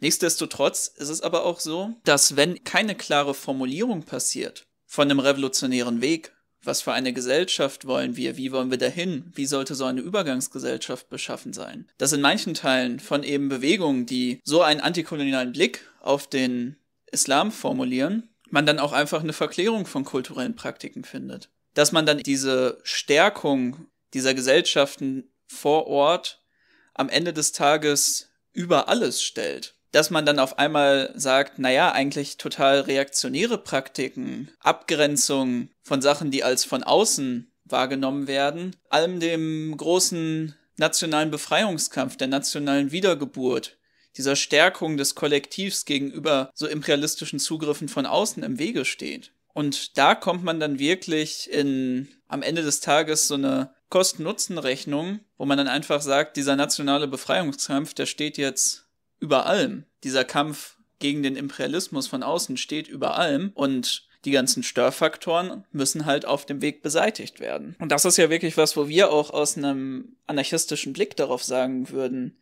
Nichtsdestotrotz ist es aber auch so, dass wenn keine klare Formulierung passiert, von einem revolutionären Weg. Was für eine Gesellschaft wollen wir? Wie wollen wir dahin? Wie sollte so eine Übergangsgesellschaft beschaffen sein? Dass in manchen Teilen von eben Bewegungen, die so einen antikolonialen Blick auf den Islam formulieren, man dann auch einfach eine Verklärung von kulturellen Praktiken findet. Dass man dann diese Stärkung dieser Gesellschaften vor Ort am Ende des Tages über alles stellt dass man dann auf einmal sagt, naja, eigentlich total reaktionäre Praktiken, Abgrenzung von Sachen, die als von außen wahrgenommen werden, allem dem großen nationalen Befreiungskampf, der nationalen Wiedergeburt, dieser Stärkung des Kollektivs gegenüber so imperialistischen Zugriffen von außen im Wege steht. Und da kommt man dann wirklich in am Ende des Tages so eine Kosten-Nutzen-Rechnung, wo man dann einfach sagt, dieser nationale Befreiungskampf, der steht jetzt über allem. Dieser Kampf gegen den Imperialismus von außen steht über allem und die ganzen Störfaktoren müssen halt auf dem Weg beseitigt werden. Und das ist ja wirklich was, wo wir auch aus einem anarchistischen Blick darauf sagen würden,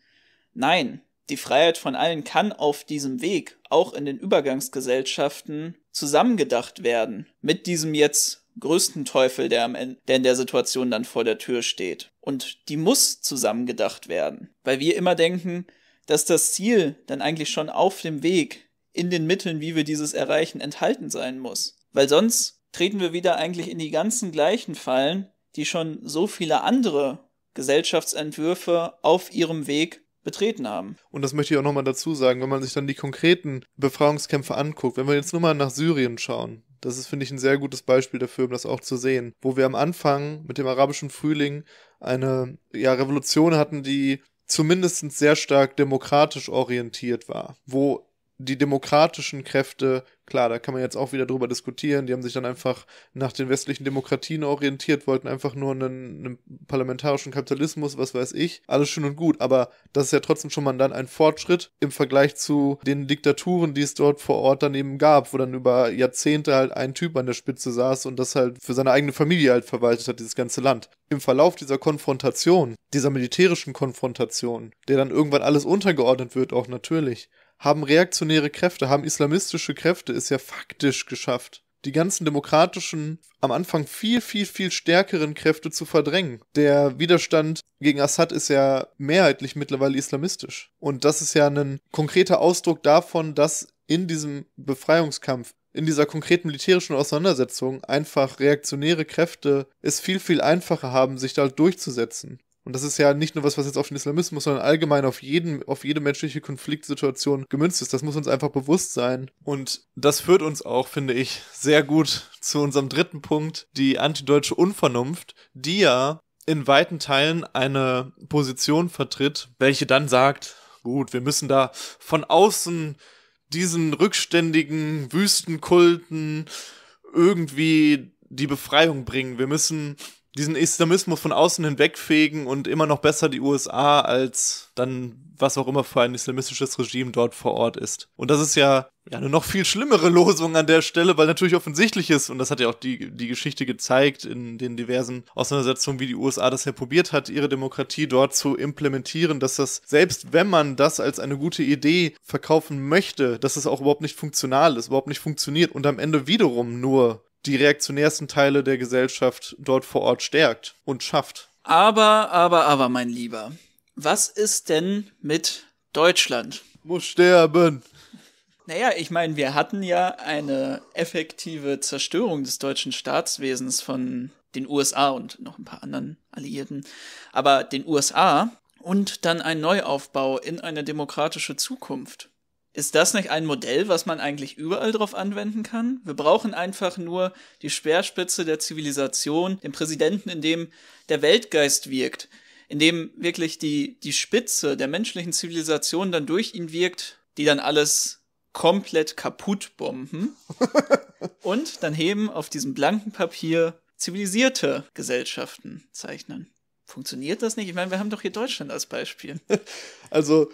nein, die Freiheit von allen kann auf diesem Weg auch in den Übergangsgesellschaften zusammengedacht werden mit diesem jetzt größten Teufel, der, am Ende, der in der Situation dann vor der Tür steht. Und die muss zusammengedacht werden, weil wir immer denken, dass das Ziel dann eigentlich schon auf dem Weg in den Mitteln, wie wir dieses erreichen, enthalten sein muss. Weil sonst treten wir wieder eigentlich in die ganzen gleichen Fallen, die schon so viele andere Gesellschaftsentwürfe auf ihrem Weg betreten haben. Und das möchte ich auch nochmal dazu sagen, wenn man sich dann die konkreten Befreiungskämpfe anguckt, wenn wir jetzt nur mal nach Syrien schauen, das ist, finde ich, ein sehr gutes Beispiel dafür, um das auch zu sehen, wo wir am Anfang mit dem arabischen Frühling eine ja, Revolution hatten, die zumindest sehr stark demokratisch orientiert war, wo die demokratischen Kräfte, klar, da kann man jetzt auch wieder drüber diskutieren, die haben sich dann einfach nach den westlichen Demokratien orientiert, wollten einfach nur einen, einen parlamentarischen Kapitalismus, was weiß ich, alles schön und gut, aber das ist ja trotzdem schon mal dann ein Fortschritt im Vergleich zu den Diktaturen, die es dort vor Ort dann eben gab, wo dann über Jahrzehnte halt ein Typ an der Spitze saß und das halt für seine eigene Familie halt verwaltet hat, dieses ganze Land. Im Verlauf dieser Konfrontation, dieser militärischen Konfrontation, der dann irgendwann alles untergeordnet wird, auch natürlich, haben reaktionäre Kräfte, haben islamistische Kräfte es ja faktisch geschafft, die ganzen demokratischen, am Anfang viel, viel, viel stärkeren Kräfte zu verdrängen. Der Widerstand gegen Assad ist ja mehrheitlich mittlerweile islamistisch. Und das ist ja ein konkreter Ausdruck davon, dass in diesem Befreiungskampf, in dieser konkreten militärischen Auseinandersetzung einfach reaktionäre Kräfte es viel, viel einfacher haben, sich da halt durchzusetzen. Und das ist ja nicht nur was, was jetzt auf den Islamismus, sondern allgemein auf jeden, auf jede menschliche Konfliktsituation gemünzt ist. Das muss uns einfach bewusst sein. Und das führt uns auch, finde ich, sehr gut zu unserem dritten Punkt, die antideutsche Unvernunft, die ja in weiten Teilen eine Position vertritt, welche dann sagt, gut, wir müssen da von außen diesen rückständigen Wüstenkulten irgendwie die Befreiung bringen. Wir müssen diesen Islamismus von außen hinwegfegen und immer noch besser die USA als dann was auch immer für ein islamistisches Regime dort vor Ort ist. Und das ist ja, ja eine noch viel schlimmere Losung an der Stelle, weil natürlich offensichtlich ist, und das hat ja auch die, die Geschichte gezeigt in den diversen Auseinandersetzungen, wie die USA das ja probiert hat, ihre Demokratie dort zu implementieren, dass das, selbst wenn man das als eine gute Idee verkaufen möchte, dass es auch überhaupt nicht funktional ist, überhaupt nicht funktioniert und am Ende wiederum nur die reaktionärsten Teile der Gesellschaft dort vor Ort stärkt und schafft. Aber, aber, aber, mein Lieber, was ist denn mit Deutschland? Muss sterben. Naja, ich meine, wir hatten ja eine effektive Zerstörung des deutschen Staatswesens von den USA und noch ein paar anderen Alliierten, aber den USA und dann ein Neuaufbau in eine demokratische Zukunft. Ist das nicht ein Modell, was man eigentlich überall drauf anwenden kann? Wir brauchen einfach nur die Speerspitze der Zivilisation, den Präsidenten, in dem der Weltgeist wirkt, in dem wirklich die, die Spitze der menschlichen Zivilisation dann durch ihn wirkt, die dann alles komplett kaputt bomben. und dann heben auf diesem blanken Papier zivilisierte Gesellschaften zeichnen. Funktioniert das nicht? Ich meine, wir haben doch hier Deutschland als Beispiel. Also,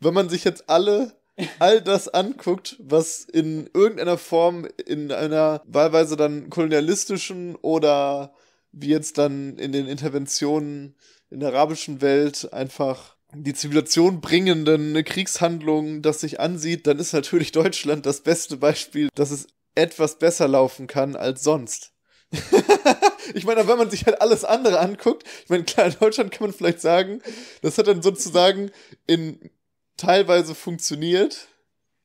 wenn man sich jetzt alle all das anguckt, was in irgendeiner Form in einer wahlweise dann kolonialistischen oder wie jetzt dann in den Interventionen in der arabischen Welt einfach die Zivilisation bringenden Kriegshandlungen das sich ansieht, dann ist natürlich Deutschland das beste Beispiel, dass es etwas besser laufen kann als sonst. ich meine, wenn man sich halt alles andere anguckt, ich meine, klar, in Deutschland kann man vielleicht sagen, das hat dann sozusagen in teilweise funktioniert.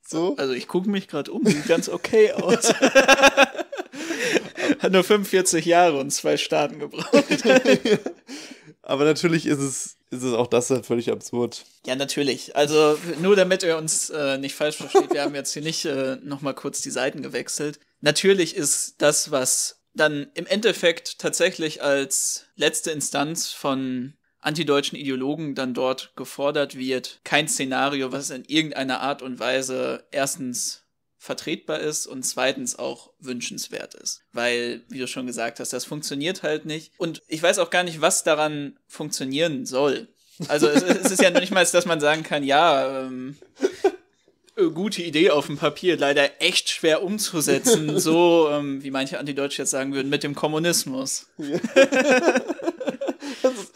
So. Also ich gucke mich gerade um, sieht ganz okay aus. Hat nur 45 Jahre und zwei Staaten gebraucht. Aber natürlich ist es, ist es auch das halt völlig absurd. Ja, natürlich. Also nur damit ihr uns äh, nicht falsch versteht, wir haben jetzt hier nicht äh, nochmal kurz die Seiten gewechselt. Natürlich ist das, was dann im Endeffekt tatsächlich als letzte Instanz von antideutschen Ideologen dann dort gefordert wird, kein Szenario, was in irgendeiner Art und Weise erstens vertretbar ist und zweitens auch wünschenswert ist. Weil, wie du schon gesagt hast, das funktioniert halt nicht. Und ich weiß auch gar nicht, was daran funktionieren soll. Also es, es ist ja nicht mal, dass man sagen kann, ja, ähm, äh, gute Idee auf dem Papier, leider echt schwer umzusetzen, so ähm, wie manche Antideutsche jetzt sagen würden, mit dem Kommunismus. Ja. das ist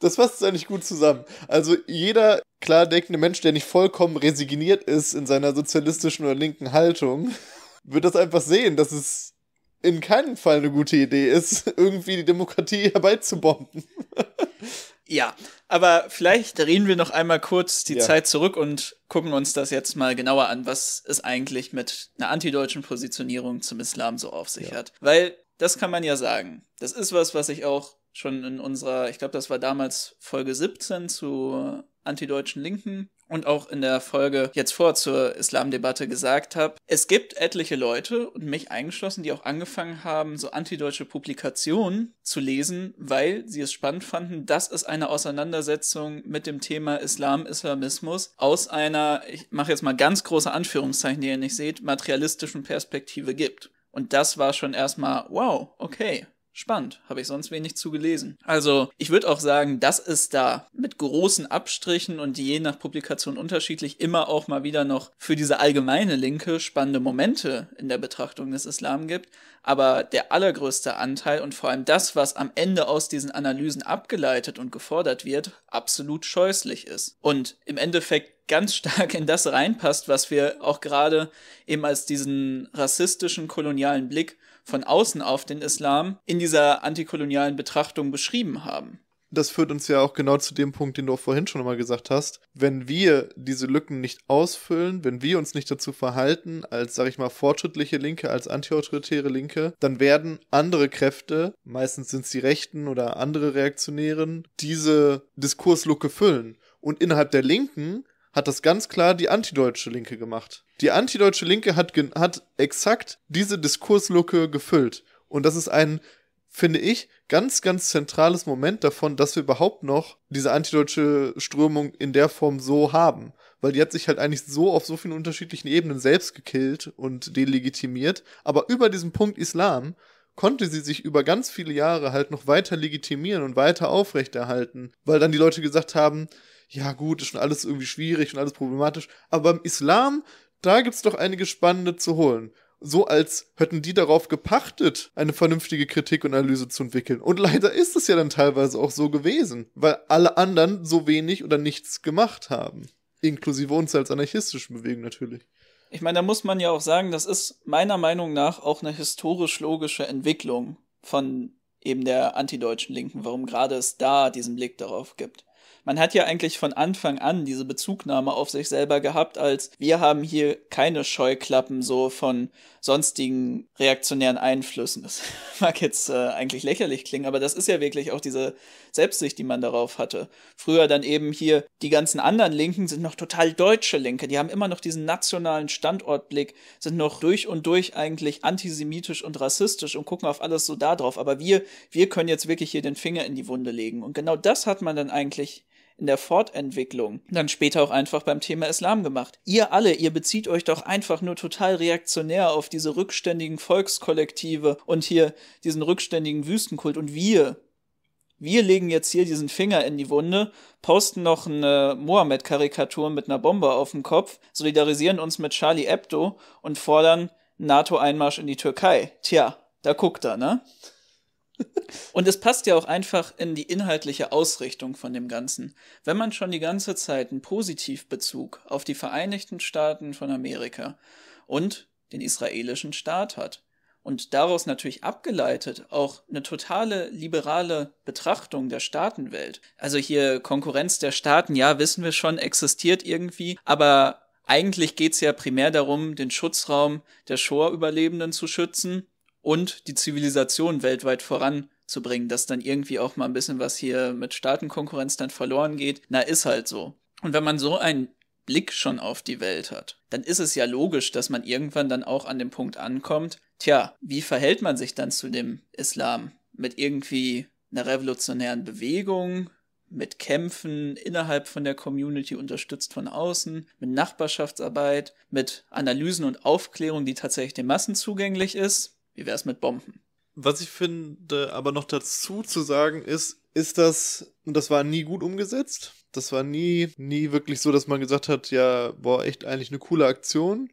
das fasst es eigentlich gut zusammen. Also jeder klar denkende Mensch, der nicht vollkommen resigniert ist in seiner sozialistischen oder linken Haltung, wird das einfach sehen, dass es in keinem Fall eine gute Idee ist, irgendwie die Demokratie herbeizubomben. Ja, aber vielleicht drehen wir noch einmal kurz die ja. Zeit zurück und gucken uns das jetzt mal genauer an, was es eigentlich mit einer antideutschen Positionierung zum Islam so auf sich ja. hat. Weil das kann man ja sagen. Das ist was, was ich auch schon in unserer, ich glaube, das war damals Folge 17 zu antideutschen Linken und auch in der Folge jetzt vor zur Islamdebatte gesagt habe. Es gibt etliche Leute und mich eingeschlossen, die auch angefangen haben, so antideutsche Publikationen zu lesen, weil sie es spannend fanden, dass es eine Auseinandersetzung mit dem Thema Islam, Islamismus aus einer, ich mache jetzt mal ganz große Anführungszeichen, die ihr nicht seht, materialistischen Perspektive gibt. Und das war schon erstmal, wow, okay, Spannend, habe ich sonst wenig zu gelesen. Also ich würde auch sagen, das ist da mit großen Abstrichen und je nach Publikation unterschiedlich immer auch mal wieder noch für diese allgemeine Linke spannende Momente in der Betrachtung des Islam gibt. Aber der allergrößte Anteil und vor allem das, was am Ende aus diesen Analysen abgeleitet und gefordert wird, absolut scheußlich ist. Und im Endeffekt ganz stark in das reinpasst, was wir auch gerade eben als diesen rassistischen kolonialen Blick von außen auf den Islam in dieser antikolonialen Betrachtung beschrieben haben. Das führt uns ja auch genau zu dem Punkt, den du auch vorhin schon mal gesagt hast. Wenn wir diese Lücken nicht ausfüllen, wenn wir uns nicht dazu verhalten, als, sag ich mal, fortschrittliche Linke, als antiautoritäre Linke, dann werden andere Kräfte, meistens sind es die Rechten oder andere Reaktionären, diese Diskurslucke füllen. Und innerhalb der Linken hat das ganz klar die antideutsche Linke gemacht. Die antideutsche Linke hat, hat exakt diese Diskurslucke gefüllt. Und das ist ein, finde ich, ganz, ganz zentrales Moment davon, dass wir überhaupt noch diese antideutsche Strömung in der Form so haben. Weil die hat sich halt eigentlich so auf so vielen unterschiedlichen Ebenen selbst gekillt und delegitimiert. Aber über diesen Punkt Islam konnte sie sich über ganz viele Jahre halt noch weiter legitimieren und weiter aufrechterhalten, weil dann die Leute gesagt haben, ja gut, ist schon alles irgendwie schwierig und alles problematisch. Aber im Islam, da gibt's doch einige spannende zu holen. So als hätten die darauf gepachtet, eine vernünftige Kritik und Analyse zu entwickeln. Und leider ist es ja dann teilweise auch so gewesen, weil alle anderen so wenig oder nichts gemacht haben. Inklusive uns als anarchistischen Bewegung natürlich. Ich meine, da muss man ja auch sagen, das ist meiner Meinung nach auch eine historisch-logische Entwicklung von eben der antideutschen Linken, warum gerade es da diesen Blick darauf gibt. Man hat ja eigentlich von Anfang an diese Bezugnahme auf sich selber gehabt, als wir haben hier keine Scheuklappen so von sonstigen reaktionären Einflüssen. Das mag jetzt äh, eigentlich lächerlich klingen, aber das ist ja wirklich auch diese Selbstsicht, die man darauf hatte. Früher dann eben hier, die ganzen anderen Linken sind noch total deutsche Linke, die haben immer noch diesen nationalen Standortblick, sind noch durch und durch eigentlich antisemitisch und rassistisch und gucken auf alles so da drauf. Aber wir, wir können jetzt wirklich hier den Finger in die Wunde legen. Und genau das hat man dann eigentlich in der Fortentwicklung dann später auch einfach beim Thema Islam gemacht. Ihr alle, ihr bezieht euch doch einfach nur total reaktionär auf diese rückständigen Volkskollektive und hier diesen rückständigen Wüstenkult und wir, wir legen jetzt hier diesen Finger in die Wunde, posten noch eine Mohammed-Karikatur mit einer Bombe auf dem Kopf, solidarisieren uns mit Charlie Hebdo und fordern NATO-Einmarsch in die Türkei. Tja, da guckt er, ne? Und es passt ja auch einfach in die inhaltliche Ausrichtung von dem Ganzen. Wenn man schon die ganze Zeit einen Positivbezug auf die Vereinigten Staaten von Amerika und den israelischen Staat hat und daraus natürlich abgeleitet auch eine totale liberale Betrachtung der Staatenwelt. Also hier Konkurrenz der Staaten, ja, wissen wir schon, existiert irgendwie, aber eigentlich geht es ja primär darum, den Schutzraum der Shoah-Überlebenden zu schützen und die Zivilisation weltweit voranzubringen, dass dann irgendwie auch mal ein bisschen was hier mit Staatenkonkurrenz dann verloren geht. Na, ist halt so. Und wenn man so einen Blick schon auf die Welt hat, dann ist es ja logisch, dass man irgendwann dann auch an dem Punkt ankommt, tja, wie verhält man sich dann zu dem Islam? Mit irgendwie einer revolutionären Bewegung, mit Kämpfen innerhalb von der Community unterstützt von außen, mit Nachbarschaftsarbeit, mit Analysen und Aufklärung, die tatsächlich den Massen zugänglich ist. Wie wäre es mit Bomben? Was ich finde, aber noch dazu zu sagen ist, ist das, und das war nie gut umgesetzt. Das war nie, nie wirklich so, dass man gesagt hat, ja, boah, echt eigentlich eine coole Aktion.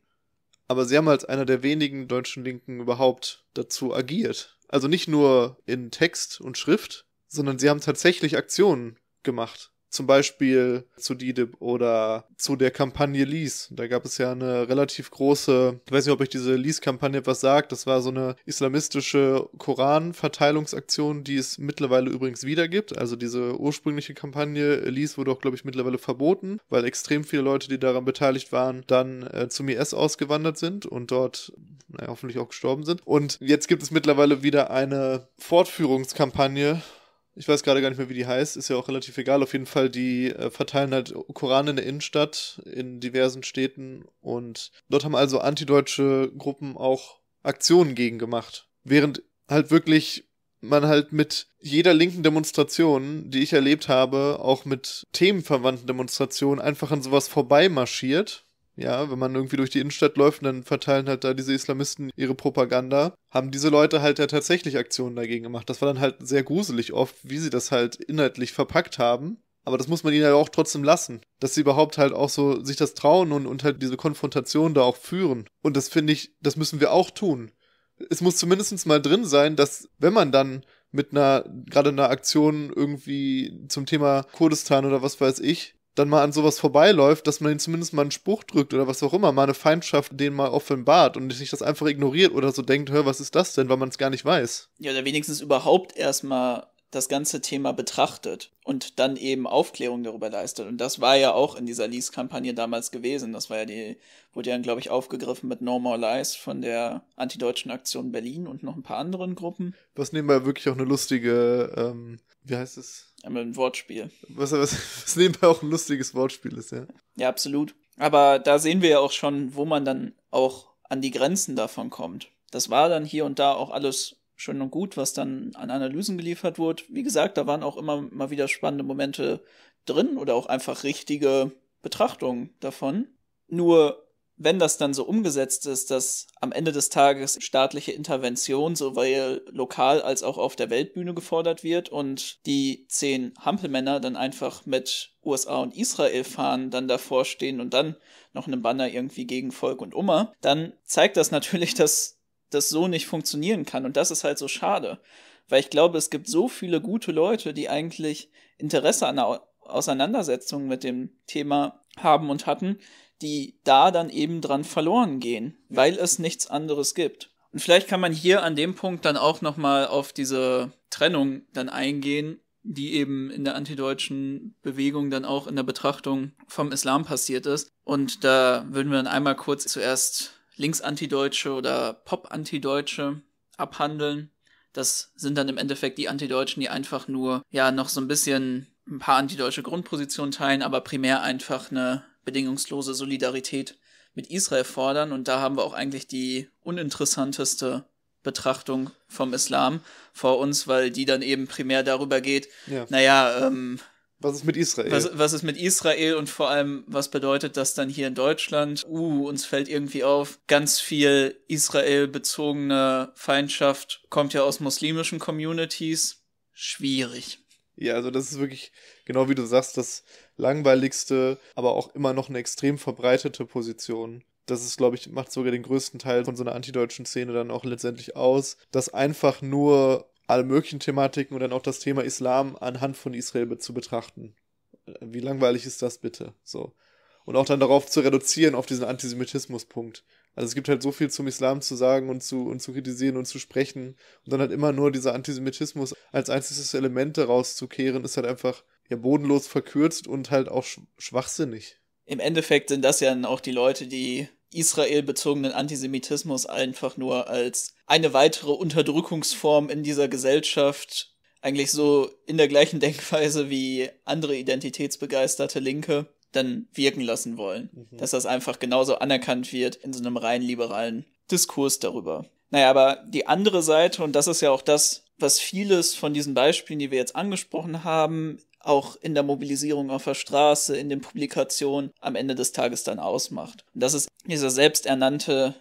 Aber sie haben als einer der wenigen deutschen Linken überhaupt dazu agiert. Also nicht nur in Text und Schrift, sondern sie haben tatsächlich Aktionen gemacht zum Beispiel zu DDIP oder zu der Kampagne Lease. Da gab es ja eine relativ große, ich weiß nicht, ob euch diese Lease-Kampagne etwas sagt, das war so eine islamistische Koran-Verteilungsaktion, die es mittlerweile übrigens wieder gibt. Also diese ursprüngliche Kampagne Lease wurde auch, glaube ich, mittlerweile verboten, weil extrem viele Leute, die daran beteiligt waren, dann äh, zum IS ausgewandert sind und dort naja, hoffentlich auch gestorben sind. Und jetzt gibt es mittlerweile wieder eine Fortführungskampagne ich weiß gerade gar nicht mehr, wie die heißt, ist ja auch relativ egal. Auf jeden Fall, die äh, verteilen halt Koran in der Innenstadt, in diversen Städten und dort haben also antideutsche Gruppen auch Aktionen gegen gemacht. Während halt wirklich man halt mit jeder linken Demonstration, die ich erlebt habe, auch mit themenverwandten Demonstrationen einfach an sowas vorbeimarschiert ja, wenn man irgendwie durch die Innenstadt läuft, dann verteilen halt da diese Islamisten ihre Propaganda. Haben diese Leute halt ja tatsächlich Aktionen dagegen gemacht. Das war dann halt sehr gruselig oft, wie sie das halt inhaltlich verpackt haben. Aber das muss man ihnen ja auch trotzdem lassen, dass sie überhaupt halt auch so sich das trauen und, und halt diese Konfrontation da auch führen. Und das finde ich, das müssen wir auch tun. Es muss zumindest mal drin sein, dass wenn man dann mit einer, gerade einer Aktion irgendwie zum Thema Kurdistan oder was weiß ich, dann mal an sowas vorbeiläuft, dass man ihnen zumindest mal einen Spruch drückt oder was auch immer, mal eine Feindschaft denen mal offenbart und sich das einfach ignoriert oder so denkt, hör, was ist das denn, weil man es gar nicht weiß. Ja, oder wenigstens überhaupt erstmal das ganze Thema betrachtet und dann eben Aufklärung darüber leistet. Und das war ja auch in dieser Lease-Kampagne damals gewesen. Das war ja die, wurde ja, glaube ich, aufgegriffen mit No More Lies von der antideutschen Aktion Berlin und noch ein paar anderen Gruppen. Was nebenbei wirklich auch eine lustige ähm, wie heißt es? Einmal ein Wortspiel. Was, was, was nebenbei auch ein lustiges Wortspiel ist, ja. Ja, absolut. Aber da sehen wir ja auch schon, wo man dann auch an die Grenzen davon kommt. Das war dann hier und da auch alles schön und gut, was dann an Analysen geliefert wurde. Wie gesagt, da waren auch immer mal wieder spannende Momente drin oder auch einfach richtige Betrachtungen davon. Nur wenn das dann so umgesetzt ist, dass am Ende des Tages staatliche Intervention sowohl lokal als auch auf der Weltbühne gefordert wird und die zehn Hampelmänner dann einfach mit USA und Israel fahren, dann davor stehen und dann noch einen Banner irgendwie gegen Volk und Umma, dann zeigt das natürlich, dass das so nicht funktionieren kann. Und das ist halt so schade, weil ich glaube, es gibt so viele gute Leute, die eigentlich Interesse an der Auseinandersetzung mit dem Thema haben und hatten, die da dann eben dran verloren gehen, weil es nichts anderes gibt. Und vielleicht kann man hier an dem Punkt dann auch nochmal auf diese Trennung dann eingehen, die eben in der antideutschen Bewegung dann auch in der Betrachtung vom Islam passiert ist. Und da würden wir dann einmal kurz zuerst Links-Antideutsche oder Pop-Antideutsche abhandeln. Das sind dann im Endeffekt die Antideutschen, die einfach nur ja noch so ein bisschen ein paar antideutsche Grundpositionen teilen, aber primär einfach eine bedingungslose Solidarität mit Israel fordern. Und da haben wir auch eigentlich die uninteressanteste Betrachtung vom Islam vor uns, weil die dann eben primär darüber geht, ja. naja, ähm, was ist mit Israel? Was, was, ist mit Israel und vor allem, was bedeutet das dann hier in Deutschland? Uh, uns fällt irgendwie auf, ganz viel Israel-bezogene Feindschaft kommt ja aus muslimischen Communities. Schwierig. Ja, also das ist wirklich, genau wie du sagst, das langweiligste, aber auch immer noch eine extrem verbreitete Position. Das ist, glaube ich, macht sogar den größten Teil von so einer antideutschen Szene dann auch letztendlich aus, dass einfach nur alle möglichen Thematiken und dann auch das Thema Islam anhand von Israel zu betrachten. Äh, wie langweilig ist das bitte? So. Und auch dann darauf zu reduzieren, auf diesen Antisemitismuspunkt. Also es gibt halt so viel zum Islam zu sagen und zu, und zu kritisieren und zu sprechen. Und dann halt immer nur dieser Antisemitismus als einziges Element daraus zu kehren, ist halt einfach ja bodenlos verkürzt und halt auch sch schwachsinnig. Im Endeffekt sind das ja dann auch die Leute, die israelbezogenen Antisemitismus einfach nur als eine weitere Unterdrückungsform in dieser Gesellschaft eigentlich so in der gleichen Denkweise wie andere identitätsbegeisterte Linke dann wirken lassen wollen. Mhm. Dass das einfach genauso anerkannt wird in so einem rein liberalen Diskurs darüber. Naja, aber die andere Seite, und das ist ja auch das, was vieles von diesen Beispielen, die wir jetzt angesprochen haben, auch in der Mobilisierung auf der Straße, in den Publikationen am Ende des Tages dann ausmacht. Und das ist dieser selbsternannte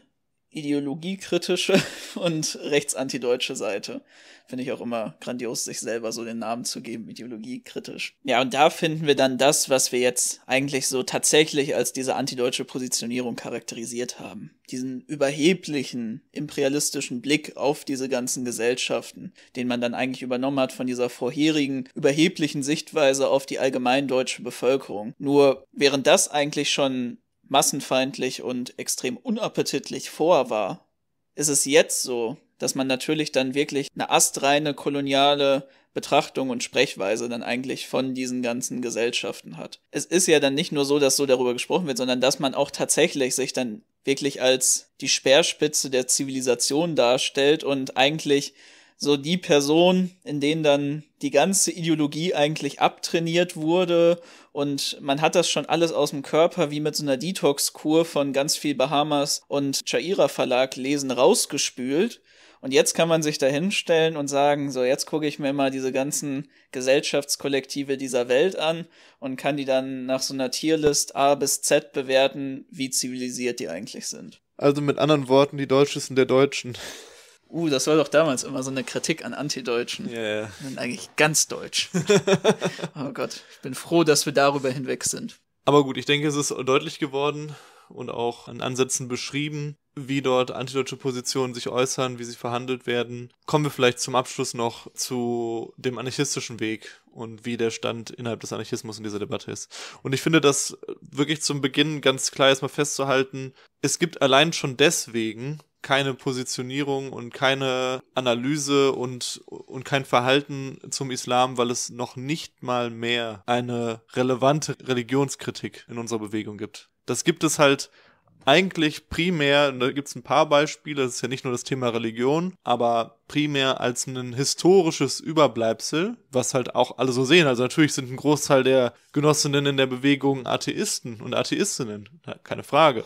ideologiekritische und rechtsantideutsche Seite. Finde ich auch immer grandios, sich selber so den Namen zu geben, ideologiekritisch. Ja, und da finden wir dann das, was wir jetzt eigentlich so tatsächlich als diese antideutsche Positionierung charakterisiert haben. Diesen überheblichen, imperialistischen Blick auf diese ganzen Gesellschaften, den man dann eigentlich übernommen hat von dieser vorherigen, überheblichen Sichtweise auf die allgemein deutsche Bevölkerung. Nur während das eigentlich schon massenfeindlich und extrem unappetitlich vor war, ist es jetzt so, dass man natürlich dann wirklich eine astreine koloniale Betrachtung und Sprechweise dann eigentlich von diesen ganzen Gesellschaften hat. Es ist ja dann nicht nur so, dass so darüber gesprochen wird, sondern dass man auch tatsächlich sich dann wirklich als die Speerspitze der Zivilisation darstellt und eigentlich so die Person, in denen dann die ganze Ideologie eigentlich abtrainiert wurde und man hat das schon alles aus dem Körper wie mit so einer Detox-Kur von ganz viel Bahamas und Chaira Verlag lesen rausgespült. Und jetzt kann man sich da hinstellen und sagen, so jetzt gucke ich mir mal diese ganzen Gesellschaftskollektive dieser Welt an und kann die dann nach so einer Tierlist A bis Z bewerten, wie zivilisiert die eigentlich sind. Also mit anderen Worten, die Deutschesten der Deutschen uh, das war doch damals immer so eine Kritik an Antideutschen. Ja, yeah. ja. Eigentlich ganz deutsch. oh Gott, ich bin froh, dass wir darüber hinweg sind. Aber gut, ich denke, es ist deutlich geworden und auch an Ansätzen beschrieben, wie dort antideutsche Positionen sich äußern, wie sie verhandelt werden. Kommen wir vielleicht zum Abschluss noch zu dem anarchistischen Weg und wie der Stand innerhalb des Anarchismus in dieser Debatte ist. Und ich finde das wirklich zum Beginn ganz klar erstmal festzuhalten. Es gibt allein schon deswegen keine Positionierung und keine Analyse und, und kein Verhalten zum Islam, weil es noch nicht mal mehr eine relevante Religionskritik in unserer Bewegung gibt. Das gibt es halt eigentlich primär, da gibt es ein paar Beispiele, das ist ja nicht nur das Thema Religion, aber primär als ein historisches Überbleibsel, was halt auch alle so sehen. Also natürlich sind ein Großteil der Genossinnen in der Bewegung Atheisten und Atheistinnen, keine Frage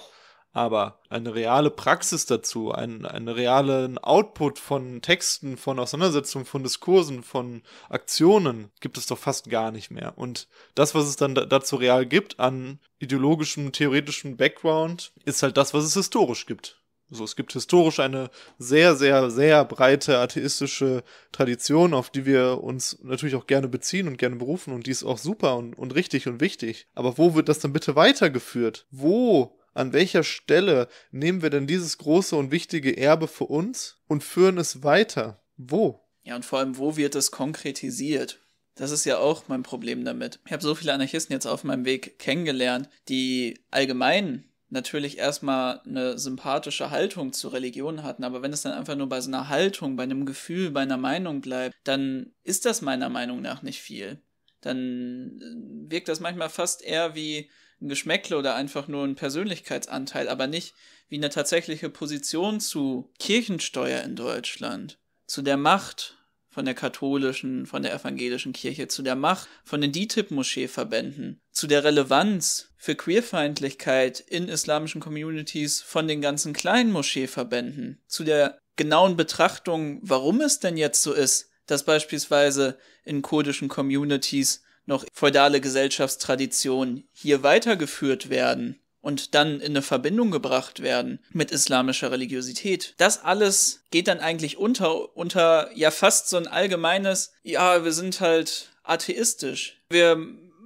aber eine reale Praxis dazu, einen, einen realen Output von Texten, von Auseinandersetzungen, von Diskursen, von Aktionen gibt es doch fast gar nicht mehr. Und das, was es dann dazu real gibt an ideologischem, theoretischem Background, ist halt das, was es historisch gibt. So, es gibt historisch eine sehr, sehr, sehr breite atheistische Tradition, auf die wir uns natürlich auch gerne beziehen und gerne berufen und die ist auch super und, und richtig und wichtig. Aber wo wird das dann bitte weitergeführt? Wo an welcher Stelle nehmen wir denn dieses große und wichtige Erbe für uns und führen es weiter? Wo? Ja, und vor allem, wo wird es konkretisiert? Das ist ja auch mein Problem damit. Ich habe so viele Anarchisten jetzt auf meinem Weg kennengelernt, die allgemein natürlich erstmal eine sympathische Haltung zur Religion hatten, aber wenn es dann einfach nur bei so einer Haltung, bei einem Gefühl, bei einer Meinung bleibt, dann ist das meiner Meinung nach nicht viel. Dann wirkt das manchmal fast eher wie ein Geschmäckle oder einfach nur ein Persönlichkeitsanteil, aber nicht wie eine tatsächliche Position zu Kirchensteuer in Deutschland, zu der Macht von der katholischen, von der evangelischen Kirche, zu der Macht von den DITIB-Moscheeverbänden, zu der Relevanz für Queerfeindlichkeit in islamischen Communities von den ganzen kleinen Moscheeverbänden, zu der genauen Betrachtung, warum es denn jetzt so ist, dass beispielsweise in kurdischen Communities noch feudale Gesellschaftstraditionen hier weitergeführt werden und dann in eine Verbindung gebracht werden mit islamischer Religiosität. Das alles geht dann eigentlich unter, unter ja fast so ein allgemeines, ja, wir sind halt atheistisch. Wir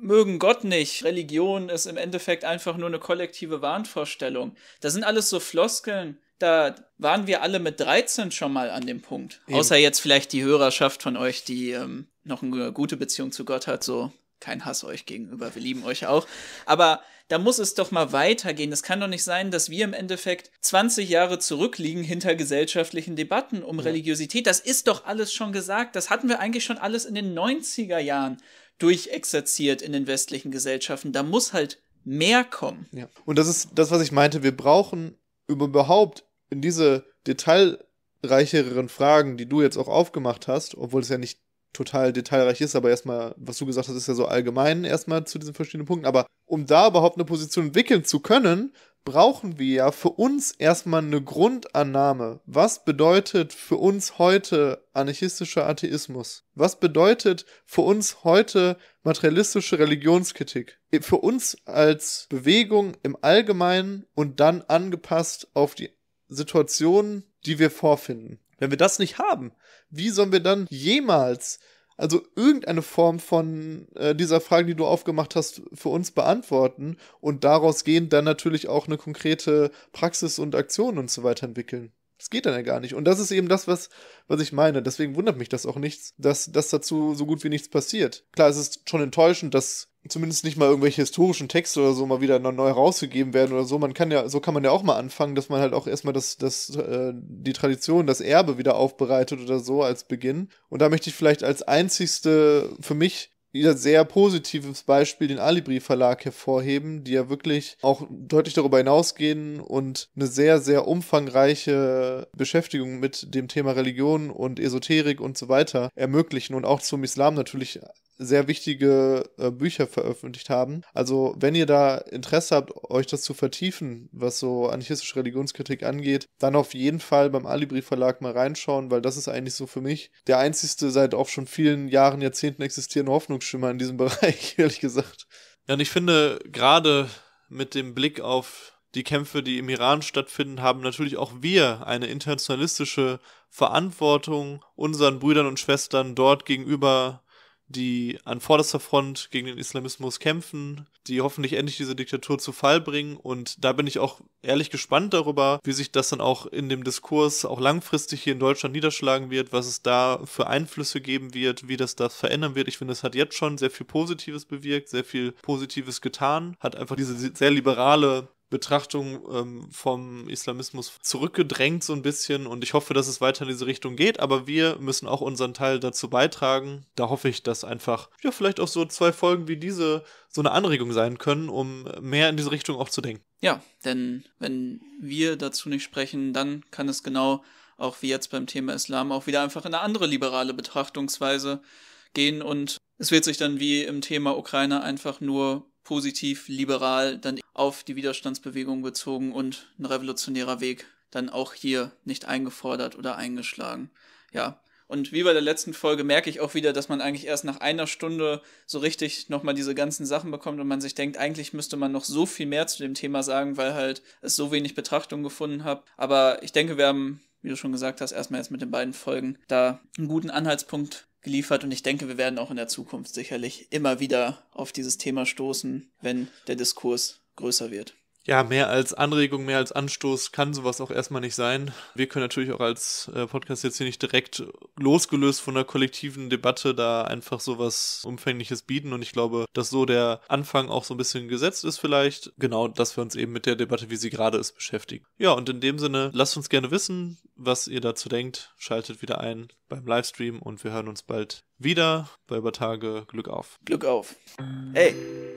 mögen Gott nicht. Religion ist im Endeffekt einfach nur eine kollektive Wahnvorstellung. Das sind alles so Floskeln. Da waren wir alle mit 13 schon mal an dem Punkt. Eben. Außer jetzt vielleicht die Hörerschaft von euch, die ähm, noch eine gute Beziehung zu Gott hat, so kein Hass euch gegenüber, wir lieben euch auch. Aber da muss es doch mal weitergehen. Es kann doch nicht sein, dass wir im Endeffekt 20 Jahre zurückliegen hinter gesellschaftlichen Debatten um ja. Religiosität. Das ist doch alles schon gesagt. Das hatten wir eigentlich schon alles in den 90er Jahren durchexerziert in den westlichen Gesellschaften. Da muss halt mehr kommen. Ja. Und das ist das, was ich meinte. Wir brauchen überhaupt in diese detailreicheren Fragen, die du jetzt auch aufgemacht hast, obwohl es ja nicht total detailreich ist, aber erstmal, was du gesagt hast, ist ja so allgemein erstmal zu diesen verschiedenen Punkten. Aber um da überhaupt eine Position entwickeln zu können, brauchen wir ja für uns erstmal eine Grundannahme. Was bedeutet für uns heute anarchistischer Atheismus? Was bedeutet für uns heute materialistische Religionskritik? Für uns als Bewegung im Allgemeinen und dann angepasst auf die Situationen, die wir vorfinden. Wenn wir das nicht haben, wie sollen wir dann jemals, also irgendeine Form von äh, dieser Frage, die du aufgemacht hast, für uns beantworten und daraus gehen dann natürlich auch eine konkrete Praxis und Aktion und so weiter entwickeln? Das geht dann ja gar nicht. Und das ist eben das, was, was ich meine. Deswegen wundert mich das auch nichts, dass, dass dazu so gut wie nichts passiert. Klar, es ist schon enttäuschend, dass zumindest nicht mal irgendwelche historischen Texte oder so mal wieder neu rausgegeben werden oder so. Man kann ja, so kann man ja auch mal anfangen, dass man halt auch erstmal das, das, äh, die Tradition, das Erbe wieder aufbereitet oder so als Beginn. Und da möchte ich vielleicht als einzigste für mich dieser sehr positives Beispiel den Alibri Verlag hervorheben, die ja wirklich auch deutlich darüber hinausgehen und eine sehr, sehr umfangreiche Beschäftigung mit dem Thema Religion und Esoterik und so weiter ermöglichen und auch zum Islam natürlich sehr wichtige äh, Bücher veröffentlicht haben. Also wenn ihr da Interesse habt, euch das zu vertiefen, was so anarchistische Religionskritik angeht, dann auf jeden Fall beim Alibri Verlag mal reinschauen, weil das ist eigentlich so für mich der einzigste seit auch schon vielen Jahren, Jahrzehnten existierende Hoffnung Hoffnungsschimmer in diesem Bereich, ehrlich gesagt. Ja, und ich finde, gerade mit dem Blick auf die Kämpfe, die im Iran stattfinden, haben natürlich auch wir eine internationalistische Verantwortung unseren Brüdern und Schwestern dort gegenüber die an vorderster Front gegen den Islamismus kämpfen, die hoffentlich endlich diese Diktatur zu Fall bringen. Und da bin ich auch ehrlich gespannt darüber, wie sich das dann auch in dem Diskurs auch langfristig hier in Deutschland niederschlagen wird, was es da für Einflüsse geben wird, wie das das verändern wird. Ich finde, es hat jetzt schon sehr viel Positives bewirkt, sehr viel Positives getan, hat einfach diese sehr liberale Betrachtung ähm, vom Islamismus zurückgedrängt so ein bisschen und ich hoffe, dass es weiter in diese Richtung geht, aber wir müssen auch unseren Teil dazu beitragen. Da hoffe ich, dass einfach ja vielleicht auch so zwei Folgen wie diese so eine Anregung sein können, um mehr in diese Richtung auch zu denken. Ja, denn wenn wir dazu nicht sprechen, dann kann es genau auch wie jetzt beim Thema Islam auch wieder einfach in eine andere liberale Betrachtungsweise gehen und es wird sich dann wie im Thema Ukraine einfach nur positiv, liberal, dann auf die Widerstandsbewegung bezogen und ein revolutionärer Weg dann auch hier nicht eingefordert oder eingeschlagen. Ja. Und wie bei der letzten Folge merke ich auch wieder, dass man eigentlich erst nach einer Stunde so richtig nochmal diese ganzen Sachen bekommt und man sich denkt, eigentlich müsste man noch so viel mehr zu dem Thema sagen, weil halt es so wenig Betrachtung gefunden hat. Aber ich denke, wir haben, wie du schon gesagt hast, erstmal jetzt mit den beiden Folgen da einen guten Anhaltspunkt geliefert und ich denke, wir werden auch in der Zukunft sicherlich immer wieder auf dieses Thema stoßen, wenn der Diskurs größer wird. Ja, mehr als Anregung, mehr als Anstoß kann sowas auch erstmal nicht sein. Wir können natürlich auch als äh, Podcast jetzt hier nicht direkt losgelöst von der kollektiven Debatte da einfach sowas Umfängliches bieten. Und ich glaube, dass so der Anfang auch so ein bisschen gesetzt ist vielleicht. Genau, dass wir uns eben mit der Debatte, wie sie gerade ist, beschäftigen. Ja, und in dem Sinne, lasst uns gerne wissen, was ihr dazu denkt. Schaltet wieder ein beim Livestream und wir hören uns bald wieder bei Übertage. Glück auf. Glück auf. Ey,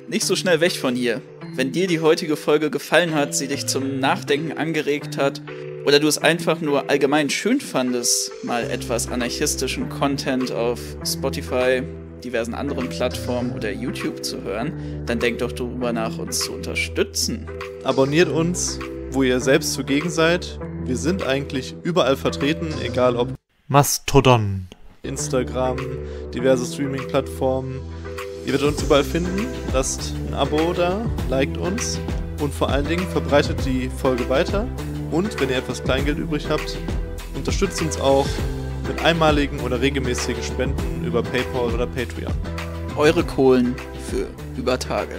nicht so schnell weg von hier. Wenn dir die heutige Folge gefallen hat, sie dich zum Nachdenken angeregt hat oder du es einfach nur allgemein schön fandest, mal etwas anarchistischen Content auf Spotify, diversen anderen Plattformen oder YouTube zu hören, dann denk doch darüber nach, uns zu unterstützen. Abonniert uns, wo ihr selbst zugegen seid. Wir sind eigentlich überall vertreten, egal ob Mastodon, Instagram, diverse Streaming-Plattformen. Ihr werdet uns überall finden. Lasst ein Abo da, liked uns und vor allen Dingen verbreitet die Folge weiter. Und wenn ihr etwas Kleingeld übrig habt, unterstützt uns auch mit einmaligen oder regelmäßigen Spenden über PayPal oder Patreon. Eure Kohlen für über Tage.